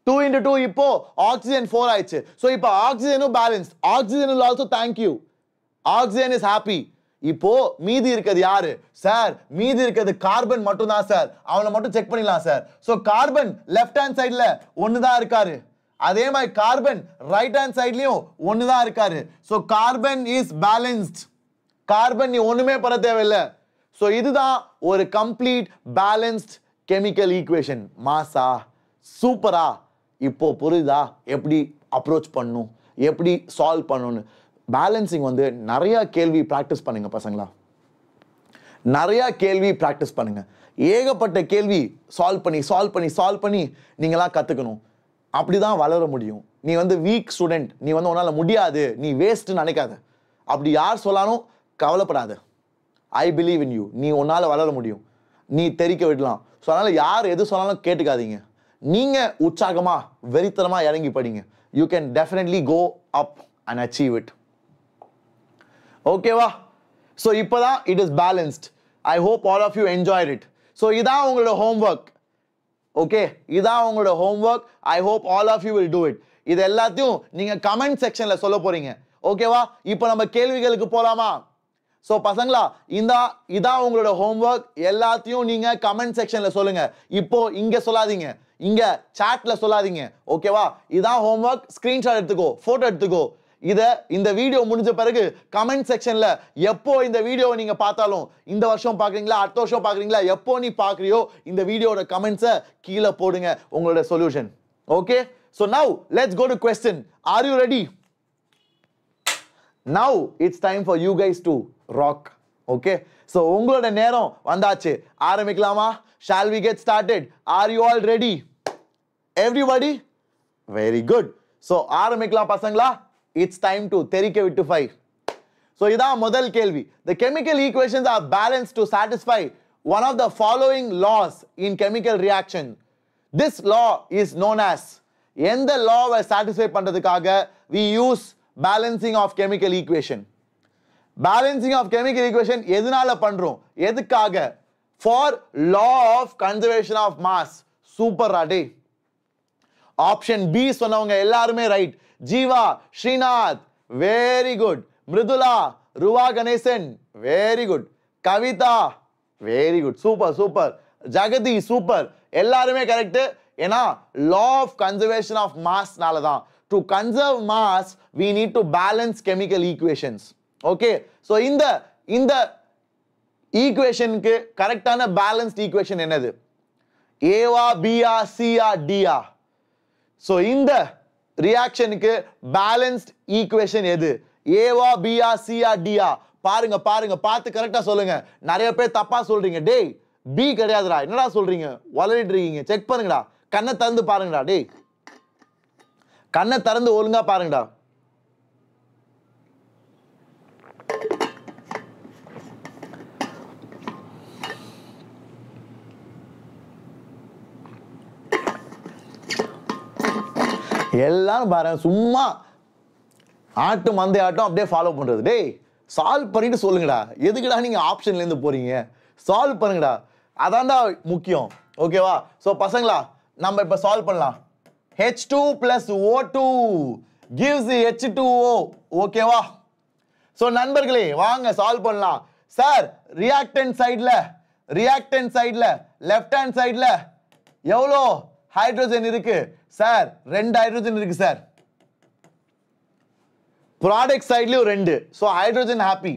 டூ இன்ட்டு டூ இப்போ ஆக்சிஜன் ஃபோர் ஆயிடுச்சு ஸோ இப்போ ஆக்சிஜனும் balance oxygen also thank you oxygen is happy இப்போ மீதி இருக்கிறது யாரு சார் மீதி இருக்கிறது கார்பன் மட்டும் தான் சார் அவனை மட்டும் செக் பண்ணிடலாம் sir so carbon left hand சைடில் ஒன்று தான் இருக்காரு அதே மாதிரி கார்பன் ரைட் ஹேண்ட் சைட்லயும் ஒன்று தான் இருக்காரு so carbon is balanced carbon நீ ஒன்றுமே பண்ண தேவையில்லை ஸோ இதுதான் ஒரு கம்ப்ளீட் பேலன்ஸ்ட் கெமிக்கல் ஈக்குவேஷன் மாசா சூப்பரா இப்போ புரியுதா எப்படி அப்ரோச் பண்ணும் எப்படி சால்வ் பண்ணணும்னு பேலன்சிங் வந்து நிறையா கேள்வி ப்ராக்டிஸ் பண்ணுங்க பசங்களா நிறையா கேள்வி ப்ராக்டிஸ் பண்ணுங்க ஏகப்பட்ட கேள்வி சால்வ் பண்ணி சால்வ் பண்ணி சால்வ் பண்ணி நீங்களாம் கற்றுக்கணும் அப்படி தான் வளர முடியும் நீ வந்து வீக் ஸ்டூடெண்ட் நீ வந்து உன்னால் முடியாது நீ வேஸ்ட்டுன்னு நினைக்காத அப்படி யார் சொல்லாலும் கவலைப்படாத ஐ பிலீவ் இன் யூ நீ உன்னால் வளர முடியும் நீ தெரிக்க விடலாம் ஸோ அதனால் யார் எது சொன்னாலும் கேட்டுக்காதீங்க நீங்கள் உற்சாகமாக வெறித்தனமாக இறங்கி படிங்க you can definitely go up and achieve it ஓகேவா ஸோ இப்போ தான் it is balanced I hope all of you enjoy it so இதான் உங்களோட ஹோம்ஒர்க் ஓகே இதான் உங்களோட homework I hope all of you will do it இது எல்லாத்தையும் நீங்கள் கமெண்ட் செக்ஷனில் சொல்ல போகிறீங்க ஓகேவா இப்போ நம்ம கேள்விகளுக்கு போகலாமா ஸோ பசங்களா இந்த இதான் உங்களோட ஹோம்ஒர்க் எல்லாத்தையும் நீங்கள் கமெண்ட் செக்ஷனில் சொல்லுங்கள் இப்போ இங்கே சொல்லாதீங்க இங்கே சாட்டில் சொல்லாதீங்க ஓகேவா இதான் ஹோம்ஒர்க் ஸ்க்ரீன்ஷாட் எடுத்துக்கோ ஃபோட்டோ எடுத்துக்கோ இதை இந்த வீடியோ முடிஞ்ச பிறகு கமெண்ட் செக்ஷனில் எப்போ இந்த வீடியோவை நீங்கள் பார்த்தாலும் இந்த வருஷம் பார்க்குறீங்களா அடுத்த வருஷம் பார்க்குறீங்களா எப்போ நீ பார்க்குறியோ இந்த வீடியோட கமெண்ட்ஸை கீழே போடுங்க உங்களோட solution okay so now let's go to question are you ready now it's time for you guys to rock okay so உங்களோட நேரம் வந்தாச்சு ஆரம்பிக்கலாமா shall we get started are you all ready everybody very good so ஆரம்பிக்கலாம் பசங்களா இட்ஸ் டைம் டு தெரிக்க விட்டு ஃபை ஸோ இதான் முதல் கேள்வி the chemical equations are balance to satisfy one of the following laws in chemical reaction this law is known as எந்த லாவை சாட்டிஸ்ஃபை பண்ணுறதுக்காக we use balancing of chemical equation balancing of chemical equation எதனால பண்ணுறோம் எதுக்காக for law of conservation of mass super ராடே ஆப்ஷன் பி சொன்னவங்க எல்லாருமே right Jeeva Srinath very good Mridula ருவா Ganesan very good Kavitha very good super super Jagathi super எல்லாருமே கரெக்டு ஏன்னா லா ஆஃப் கன்சர்வேஷன் ஆஃப் மாஸ்னால தான் to conserve mass we need to balance chemical equations okay so இந்த இந்த ஈக்குவேஷனுக்கு கரெக்டான பேலன்ஸ்ட் ஈக்குவேஷன் என்னது ஏவா பிஆர் சிஆர் டிஆர் ஸோ இந்த ரியாக்ஷனுக்கு பேலன்ஸ்ட் ஈக்குவேஷன் எது ஏவா பிஆர் சிஆர் டிஆ பாருங்க பாருங்க பார்த்து கரெக்டா சொல்லுங்க நிறைய பேர் தப்பா சொல்றீங்க டேய் பி கிடையாதுடா என்னடா சொல்றீங்க வளரிட்டு இருக்கீங்க செக் பண்ணுங்கடா கண்ணை திறந்து பாருங்கடா டேய் கண்ணை திறந்து ஒழுங்கா பாருங்கடா எல்லாரும் பாரு சும்மா ஆட்டும் மந்தை ஆட்டும் அப்படியே ஃபாலோ பண்ணுறது டேய் சால்வ் பண்ணிட்டு சொல்லுங்கடா எதுக்குடா நீங்கள் ஆப்ஷன்லேருந்து போகிறீங்க சால்வ் பண்ணுங்கடா அதான்டா முக்கியம் ஓகேவா ஸோ பசங்களா நம்ம இப்போ சால்வ் பண்ணலாம் H two plus O two gives H two O ஓகேவா ஸோ நண்பர்களே வாங்க சால்வ் பண்ணலாம் சார் ரியாக்டன்ட் சைடில் ரியாக்டன்ட் சைடில் லெஃப்ட் ஹேண்ட் சைடில் எவ்வளோ ஹைட்ரோஜன் இருக்குது சார் ரெண்டு ஹைட்ரோஜன் இருக்கு சார் ப்ராடக்ட் சைட்லயும் ரெண்டு so hydrogen happy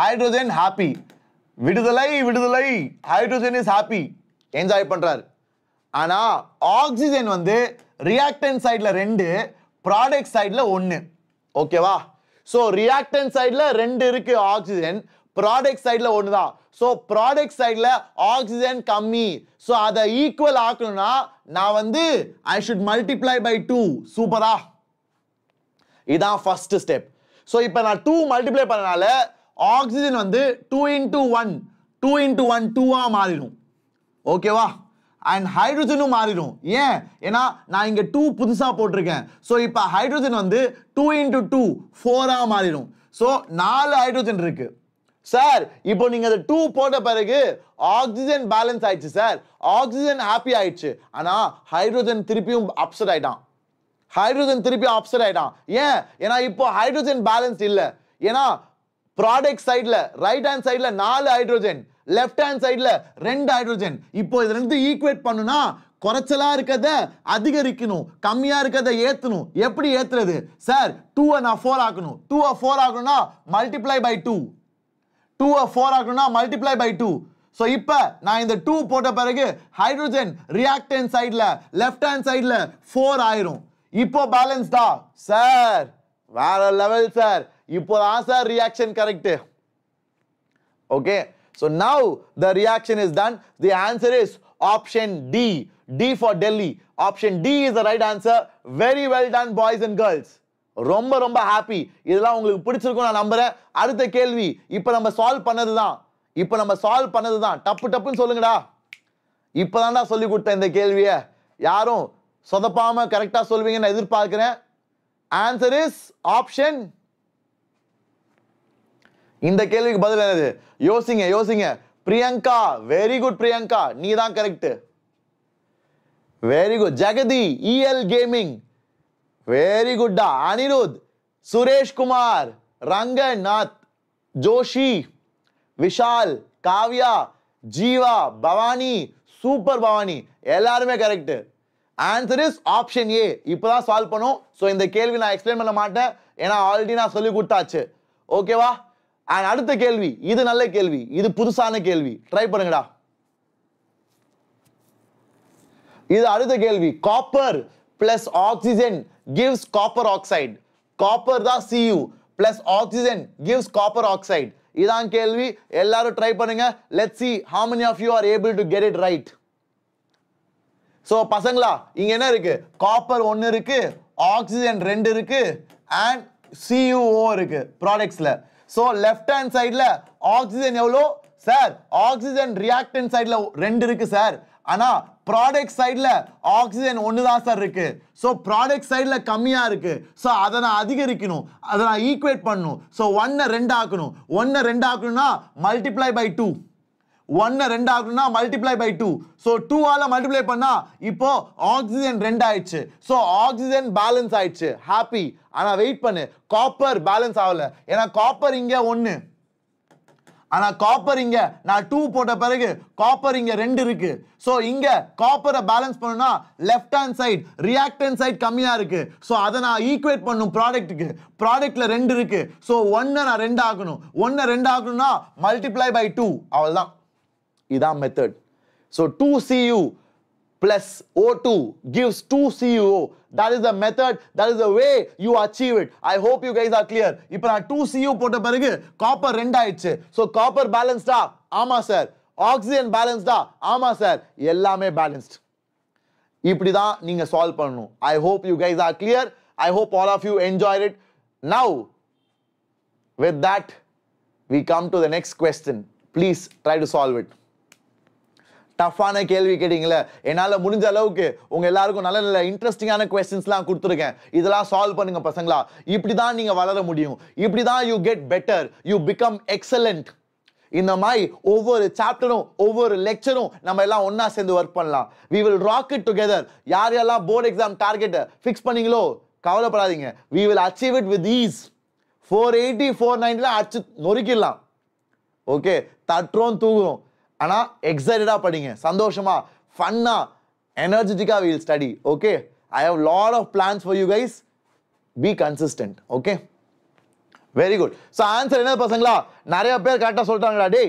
hydrogen happy விடுதலை விடுதலை ஹைட்ரோஜன் இஸ் ஹாப்பி என்ஜாய் பண்றாரு ஆனா ஆக்சிஜன் வந்து ரியாக்டன் சைட்ல ரெண்டு ப்ராடக்ட் சைட்ல ஒன்று ஓகேவா ஸோ ரியாக்டன் சைடில் ரெண்டு இருக்கு ஆக்சிஜன் ப்ராடக்ட் சைடில் ஒன்று தான் ஸோ ப்ராடக்ட் சைடில் ஆக்சிஜன் கம்மி ஸோ அதை ஈக்குவல் ஆக்கணும்னா நான் வந்து I should multiply by two சூப்பரா இதான் ஃபர்ஸ்ட் ஸ்டெப் ஸோ இப்போ நான் டூ மல்டிப்ளை பண்ணனால ஆக்சிஜன் வந்து two into one two into one டூவாக மாறிடும் ஓகேவா அண்ட் ஹைட்ரஜனும் மாறிடும் ஏன் ஏன்னா நான் இங்கே டூ புதுசாக போட்டிருக்கேன் ஸோ இப்போ ஹைட்ரஜன் வந்து டூ இன்டூ டூ ஃபோராக மாறிடும் ஸோ நாலு ஹைட்ரஜன் இருக்குது சார் இப்போ நீங்க அதை டூ போட்ட பிறகு ஆக்சிஜன் பேலன்ஸ் ஆயிடுச்சு சார் ஆக்சிஜன் ஹாப்பி ஆயிடுச்சு ஆனா ஹைட்ரோஜன் திருப்பியும் அப்செட் ஆயிட்டான் ஹைட்ரோஜன் திருப்பியும் அப்செட் ஆயிட்டான் ஏன் ஏன்னா இப்போ ஹைட்ரோஜன் பேலன்ஸ் இல்லை ஏன்னா ப்ராடக்ட் சைடில் ரைட் ஹேண்ட் சைடில் நாலு ஹைட்ரோஜன் லெஃப்ட் ஹேண்ட் சைடில் ரெண்டு ஹைட்ரோஜன் இப்போ இது ரெண்டு ஈக்குவேட் பண்ணுனா குறைச்சலாக இருக்கிறத அதிகரிக்கணும் கம்மியாக இருக்கிறத ஏற்றணும் எப்படி ஏற்றுறது சார் டூவை நான் ஃபோர் ஆக்கணும் டூவை ஃபோர் ஆகணும்னா மல்டிப்ளை பை டூ டூவை ஃபோர் ஆகணும்னா மல்டிப்ளை பை டூ ஸோ இப்போ நான் இந்த டூ போட்ட பிறகு ஹைட்ரஜன் ரியாக்டன் சைடில் லெஃப்ட் ஹேண்ட் சைடில் ஃபோர் ஆயிரும் இப்போ பேலன்ஸ்டா சார் வேற லெவல் சார் இப்போ தான் sir reaction correct okay so now the reaction is done the answer is option D D for Delhi option D is the right answer very well done boys and girls ரொம்ப ரொம்ப ஹாப்பி இதெல்லாம் உங்களுக்கு பிடிச்சிருக்கும் நான் நம்புறேன் அடுத்த கேள்வி இப்போ நம்ம சால்வ் பண்ணது தான் இப்போ நம்ம சால்வ் பண்ணது தான் டப்பு டப்புன்னு சொல்லுங்கடா இப்போ தான்டா சொல்லி கொடுத்தேன் இந்த கேள்வியை யாரும் சொதப்பாமல் கரெக்டாக சொல்வீங்கன்னு நான் எதிர்பார்க்குறேன் ஆன்சர் இஸ் ஆப்ஷன் இந்த கேள்விக்கு பதில் என்னது யோசிங்க யோசிங்க பிரியங்கா வெரி குட் பிரியங்கா நீ தான் correct very good Jagathi EL e gaming very குட்டா அனிருத் சுரேஷ்குமார் ரங்கநாத் ஜோஷி விஷால் காவ்யா ஜீவா பவானி சூப்பர் பவானி எல்லாருமே correct answer is option A தான் சால்வ் பண்ணும் ஸோ இந்த கேள்வி நான் எக்ஸ்பிளைன் பண்ண மாட்டேன் ஏன்னா ஆல்ரெடி நான் சொல்லி கொடுத்தாச்சு ஓகேவா அண்ட் அடுத்த கேள்வி இது நல்ல கேள்வி இது புதுசான கேள்வி ட்ரை பண்ணுங்கடா இது அடுத்த கேள்வி copper plus oxygen gives copper oxide. Copper தான் Cu plus oxygen gives copper oxide. இதான் கேள்வி எல்லாரும் ட்ரை பண்ணுங்க let see how many of you are able to get it right. So பசங்களா இங்கே என்ன இருக்கு காப்பர் ஒன்று இருக்கு ஆக்சிஜன் ரெண்டு இருக்கு அண்ட் சியூஓ இருக்கு ப்ராடக்ட்ஸில் ஸோ லெஃப்ட் ஹேண்ட் சைடில் ஆக்சிஜன் எவ்வளோ சார் ஆக்சிஜன் ரியாக்டன் சைடில் ரெண்டு இருக்கு சார் ஆனால் ப்ராடக்ட் சைடில் ஆக்சிஜன் ஒன்று தான் சார் இருக்குது ஸோ ப்ராடக்ட் சைடில் கம்மியாக இருக்குது ஸோ அதை நான் அதிகரிக்கணும் அதை நான் ஈக்குவேட் பண்ணணும் ஸோ ஒன்றை ரெண்டு ஆக்கணும் ஒன்றை ரெண்டு ஆக்கணும்னா மல்டிப்ளை பை டூ ஒன்னை ரெண்டு ஆகணும்னா மல்டிப்ளை பை டூ ஸோ டூவால் மல்டிப்ளை பண்ணால் இப்போ ஆக்சிஜன் ரெண்டு ஆயிடுச்சு ஸோ ஆக்சிஜன் பேலன்ஸ் ஆயிடுச்சு ஹாப்பி ஆனால் வெயிட் பண்ணு காப்பர் பேலன்ஸ் ஆகலை ஏன்னா காப்பர் இங்கே ஒன்று ஆனால் காப்பர் இங்கே நான் டூ போட்ட பிறகு காப்பர் இங்கே ரெண்டு இருக்கு ஸோ இங்கே காப்பரை பேலன்ஸ் பண்ணணும்னா left hand side react hand side கம்மியாக இருக்கு ஸோ அதை நான் ஈக்குவேட் பண்ணும் ப்ராடக்ட்டுக்கு ப்ராடக்ட்ல ரெண்டு இருக்கு ஸோ ஒன்னை நான் ரெண்டு ஆகணும் ஒன்னை ரெண்டு ஆகணும்னா மல்டிப்ளை பை டூ அவள் தான் இதான் method so two C U plus O2 gives 2CO. E that is the method, that is the way you achieve it. I hope you guys are clear. இப்போ நான் 2CO e போட்ட பிறகு காப்பர் ரெண்டு ஆயிடுச்சு ஸோ காப்பர் பேலன்ஸ்டா ஆமாம் சார் ஆக்சிஜன் பேலன்ஸ்டா ஆமாம் சார் எல்லாமே பேலன்ஸ்ட் இப்படி தான் நீங்கள் சால்வ் பண்ணணும் I hope you guys are clear I hope all of you enjoy it now with that we come to the next question please try to solve it டஃப்பான கேள்வி கேட்டீங்களே என்னால் முடிஞ்ச அளவுக்கு உங்கள் எல்லாருக்கும் நல்ல நல்ல இன்ட்ரெஸ்டிங்கான கொஸ்டின்ஸ்லாம் கொடுத்துருக்கேன் இதெல்லாம் சால்வ் பண்ணுங்க பசங்களா இப்படி தான் நீங்கள் வளர முடியும் இப்படி தான் you get better you become excellent இந்த மாதிரி ஒவ்வொரு சாப்டரும் ஒவ்வொரு லெக்சரும் நம்ம எல்லாம் ஒன்றா சேர்ந்து ஒர்க் பண்ணலாம் வி வில் ராக்கெட் டுகெதர் யார் யாரெல்லாம் போர்டு எக்ஸாம் டார்கெட்டை ஃபிக்ஸ் பண்ணீங்களோ கவலைப்படாதீங்க we will achieve it with ease four eighty four நைன்டில் அடிச்சு நொறுக்கிடலாம் ஓகே தட்டுறோம் தூங்குறோம் ஆனால் எக்ஸைட்டடாக படிங்க சந்தோஷமாக ஃபன்னாக எனர்ஜெட்டிக்காக will study okay I have lot of plans for you guys be consistent okay very good so answer என்ன பசங்களா நிறைய பேர் கரெக்டாக சொல்லிட்டாங்களா டே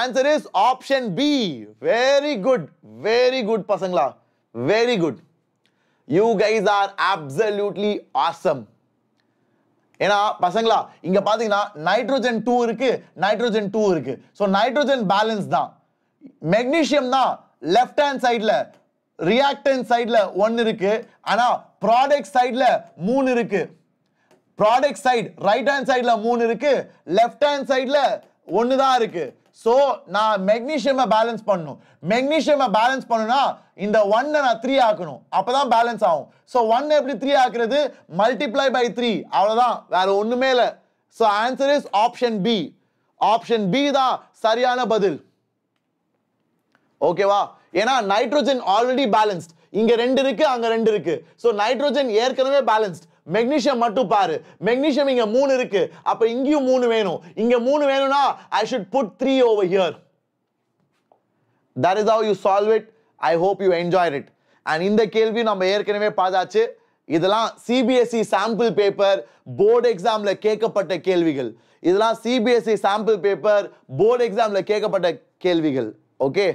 answer is option B very good very good பசங்களா very good you guys are absolutely awesome ஏன்னா பசங்களா இங்க பாத்தீங்கன்னா நைட்ரோஜன் டூ இருக்கு நைட்ரோஜன் டூ இருக்கு ஸோ நைட்ரோஜன் பேலன்ஸ் தான் மெக்னீஷியம் தான் லெஃப்ட் ஹேண்ட் சைடில் ரியாக்டன்ட் சைடில் ஒன்று இருக்கு ஆனால் ப்ராடக்ட் சைடில் மூணு இருக்கு ப்ராடக்ட் சைடு ரைட் ஹேண்ட் சைடில் மூணு இருக்கு லெஃப்ட் ஹேண்ட் சைடில் ஒன்று தான் இருக்கு ஸோ நான் மெக்னீஷியமை பேலன்ஸ் பண்ணணும் மெக்னீஷியமை பேலன்ஸ் பண்ணுன்னா இந்த ஒன்னை நான் த்ரீ ஆக்கணும் அப்போ தான் பேலன்ஸ் ஆகும் ஸோ ஒன் எப்படி த்ரீ ஆக்குறது மல்டிப்ளை பை த்ரீ அவ்வளோதான் வேற ஒன்றுமே இல்லை so answer is option B option B தான் சரியான பதில் ஓகேவா ஏன்னா நைட்ரோஜன் ஆல்ரெடி பேலன்ஸ்ட் இங்க ரெண்டு இருக்கு அங்க ரெண்டு இருக்கு ஸோ நைட்ரோஜன் ஏற்கனவே பேலன்ஸ்ட் மெக்னீஷியம் மட்டும் பாரு மெக்னீஷியம் இங்க மூணு இருக்கு அப்ப இங்கேயும் மூணு வேணும் இங்க மூணு வேணும்னா I should put three over here that is how you solve it I hope you enjoy it and இந்த கேள்வி நம்ம ஏற்கனவே பார்த்தாச்சு இதெல்லாம் சிபிஎஸ்இ சாம்பிள் பேப்பர் போர்டு எக்ஸாம்ல கேட்கப்பட்ட கேள்விகள் இதெல்லாம் சிபிஎஸ்இ சாம்பிள் பேப்பர் போர்டு எக்ஸாம்ல கேட்கப்பட்ட கேள்விகள் ஓகே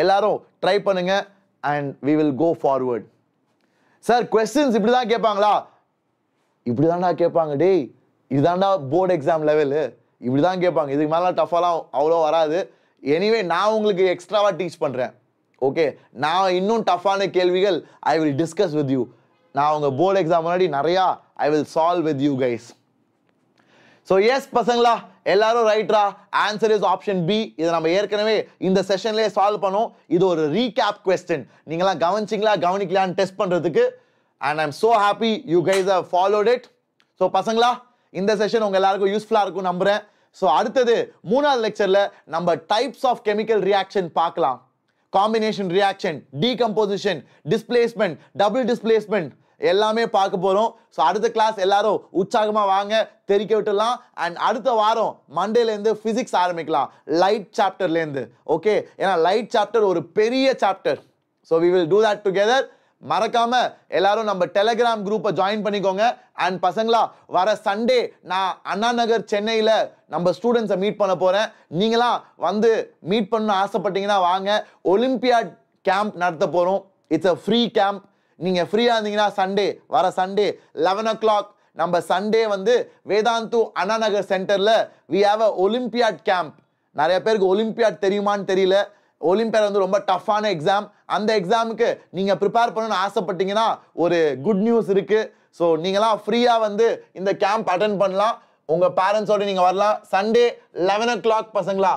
எல்லாரும் ட்ரை பண்ணுங்க and we will go forward sir questions இப்படி தான் கேட்பாங்களா இப்படி தான்டா கேட்பாங்க டேய் இதுதான்டா போர்டு எக்ஸாம் லெவலு இப்படி தான் கேட்பாங்க இதுக்கு மேலே டஃபாலாம் அவ்வளோ வராது எனிவே நான் உங்களுக்கு எக்ஸ்ட்ராவாக டீச் பண்ணுறேன் ஓகே நான் இன்னும் டஃப்பான கேள்விகள் I will discuss with you நான் உங்கள் போர்டு எக்ஸாம் முன்னாடி நிறையா I will solve with you guys so yes பசங்களா எல்லாரும் ரைட்ரா ஆன்சர் இஸ் ஆப்ஷன் பி இதை நம்ம ஏற்கனவே இந்த செஷன்லேயே சால்வ் பண்ணோம் இது ஒரு ரீகேப் கொஸ்டின் நீங்களாம் கவனிச்சிங்களா கவனிக்கலான்னு டெஸ்ட் பண்ணுறதுக்கு and I'm so happy you guys uh followed it so பசங்களா இந்த செஷன் உங்கள் எல்லாருக்கும் யூஸ்ஃபுல்லாக இருக்கும் நம்புகிறேன் ஸோ அடுத்தது மூணாவது லெக்சரில் நம்ம டைப்ஸ் ஆஃப் கெமிக்கல் ரியாக்ஷன் பார்க்கலாம் combination reaction decomposition displacement double displacement எல்லாமே பார்க்க போகிறோம் ஸோ அடுத்த கிளாஸ் எல்லாரும் உற்சாகமாக வாங்க தெரிக்க விட்டுடலாம் அண்ட் அடுத்த வாரம் மண்டேலேருந்து ஃபிசிக்ஸ் ஆரம்பிக்கலாம் லைட் சாப்டர்லேருந்து ஓகே ஏன்னா லைட் சாப்டர் ஒரு பெரிய chapter so we will do that together மறக்காம எல்லாரும் நம்ம டெலகிராம் குரூப்பை ஜாயின் பண்ணிக்கோங்க அண்ட் பசங்களா வர சண்டே நான் அண்ணா நகர் சென்னையில் நம்ம ஸ்டூடெண்ட்ஸை மீட் பண்ண போகிறேன் நீங்களாம் வந்து மீட் பண்ண ஆசைப்பட்டீங்கன்னா வாங்க ஒலிம்பியாட் கேம்ப் நடத்த போகிறோம் இட்ஸ் அ ஃப்ரீ கேம்ப் நீங்கள் ஃப்ரீயாக இருந்தீங்கன்னா சண்டே வர சண்டே லெவன் ஓ கிளாக் நம்ம சண்டே வந்து வேதாந்து அண்ணாநகர் சென்டரில் we have a Olympiad camp நிறைய பேருக்கு ஒலிம்பியாட் தெரியுமான்னு தெரியல ஒலிம்பியாட் வந்து ரொம்ப டஃப்பான எக்ஸாம் அந்த எக்ஸாமுக்கு நீங்கள் ப்ரிப்பேர் பண்ணணும்னு ஆசைப்பட்டீங்கன்னா ஒரு குட் நியூஸ் இருக்குது ஸோ நீங்களாம் ஃப்ரீயாக வந்து இந்த கேம்ப் அட்டன் பண்ணலாம் உங்கள் பேரண்ட்ஸோடு நீங்கள் வரலாம் சண்டே லெவன் ஓ கிளாக் பசங்களா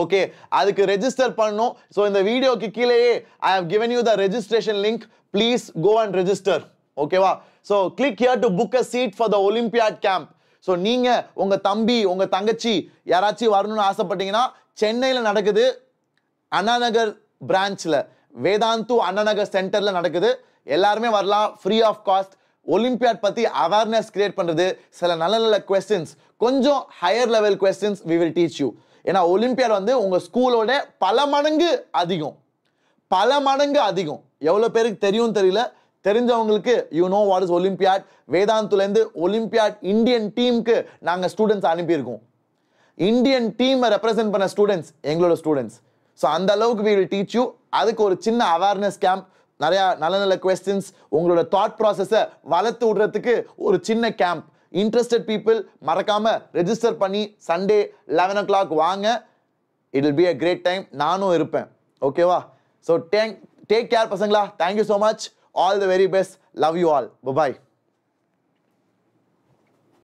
ஓகே அதுக்கு ரெஜிஸ்டர் பண்ணணும் ஸோ இந்த வீடியோக்கு கீழேயே I have given you the registration link please go and register ஓகேவா so click here to book a seat for the Olympiad camp so நீங்கள் உங்கள் தம்பி உங்கள் தங்கச்சி யாராச்சும் வரணும்னு ஆசைப்பட்டீங்கன்னா சென்னையில் நடக்குது அண்ணாநகர் பிரான்ச்சில் வேதாந்து அண்ணாநகர் சென்டரில் நடக்குது எல்லாருமே வரலாம் ஃப்ரீ ஆஃப் காஸ்ட் ஒலிம்பியாட் பற்றி அவேர்னஸ் கிரியேட் பண்ணுறது சில நல்ல நல்ல கொஸ்டின்ஸ் கொஞ்சம் higher level questions we will teach you ஏன்னா ஒலிம்பியாட் வந்து உங்கள் ஸ்கூலோட பல மடங்கு அதிகம் பல மடங்கு அதிகம் எவ்வளோ பேருக்கு தெரியும் தெரியல தெரிஞ்சவங்களுக்கு you know what is Olympiad வேதாந்துலேருந்து ஒலிம்பியாட் இந்தியன் டீமுக்கு நாங்கள் ஸ்டூடெண்ட்ஸ் அனுப்பியிருக்கோம் இந்தியன் டீமை ரெப்ரசென்ட் பண்ண ஸ்டூடெண்ட்ஸ் எங்களோட ஸ்டூடெண்ட்ஸ் ஸோ அந்த அளவுக்கு வி வில் டீச் யூ அதுக்கு ஒரு சின்ன அவேர்னஸ் கேம்ப் நிறையா நல்ல நல்ல கொஸ்டின்ஸ் உங்களோட தாட் ப்ராசஸை வளர்த்து விடுறதுக்கு ஒரு சின்ன கேம்ப் இன்ட்ரெஸ்டட் பீப்புள் மறக்காமல் ரெஜிஸ்டர் பண்ணி சண்டே லெவன் ஓ கிளாக் வாங்க it will be a great time நானும் இருப்பேன் ஓகேவா ஸோ தேங்க் டேக் கேர் பசங்களா thank you so much all the very best love you all bye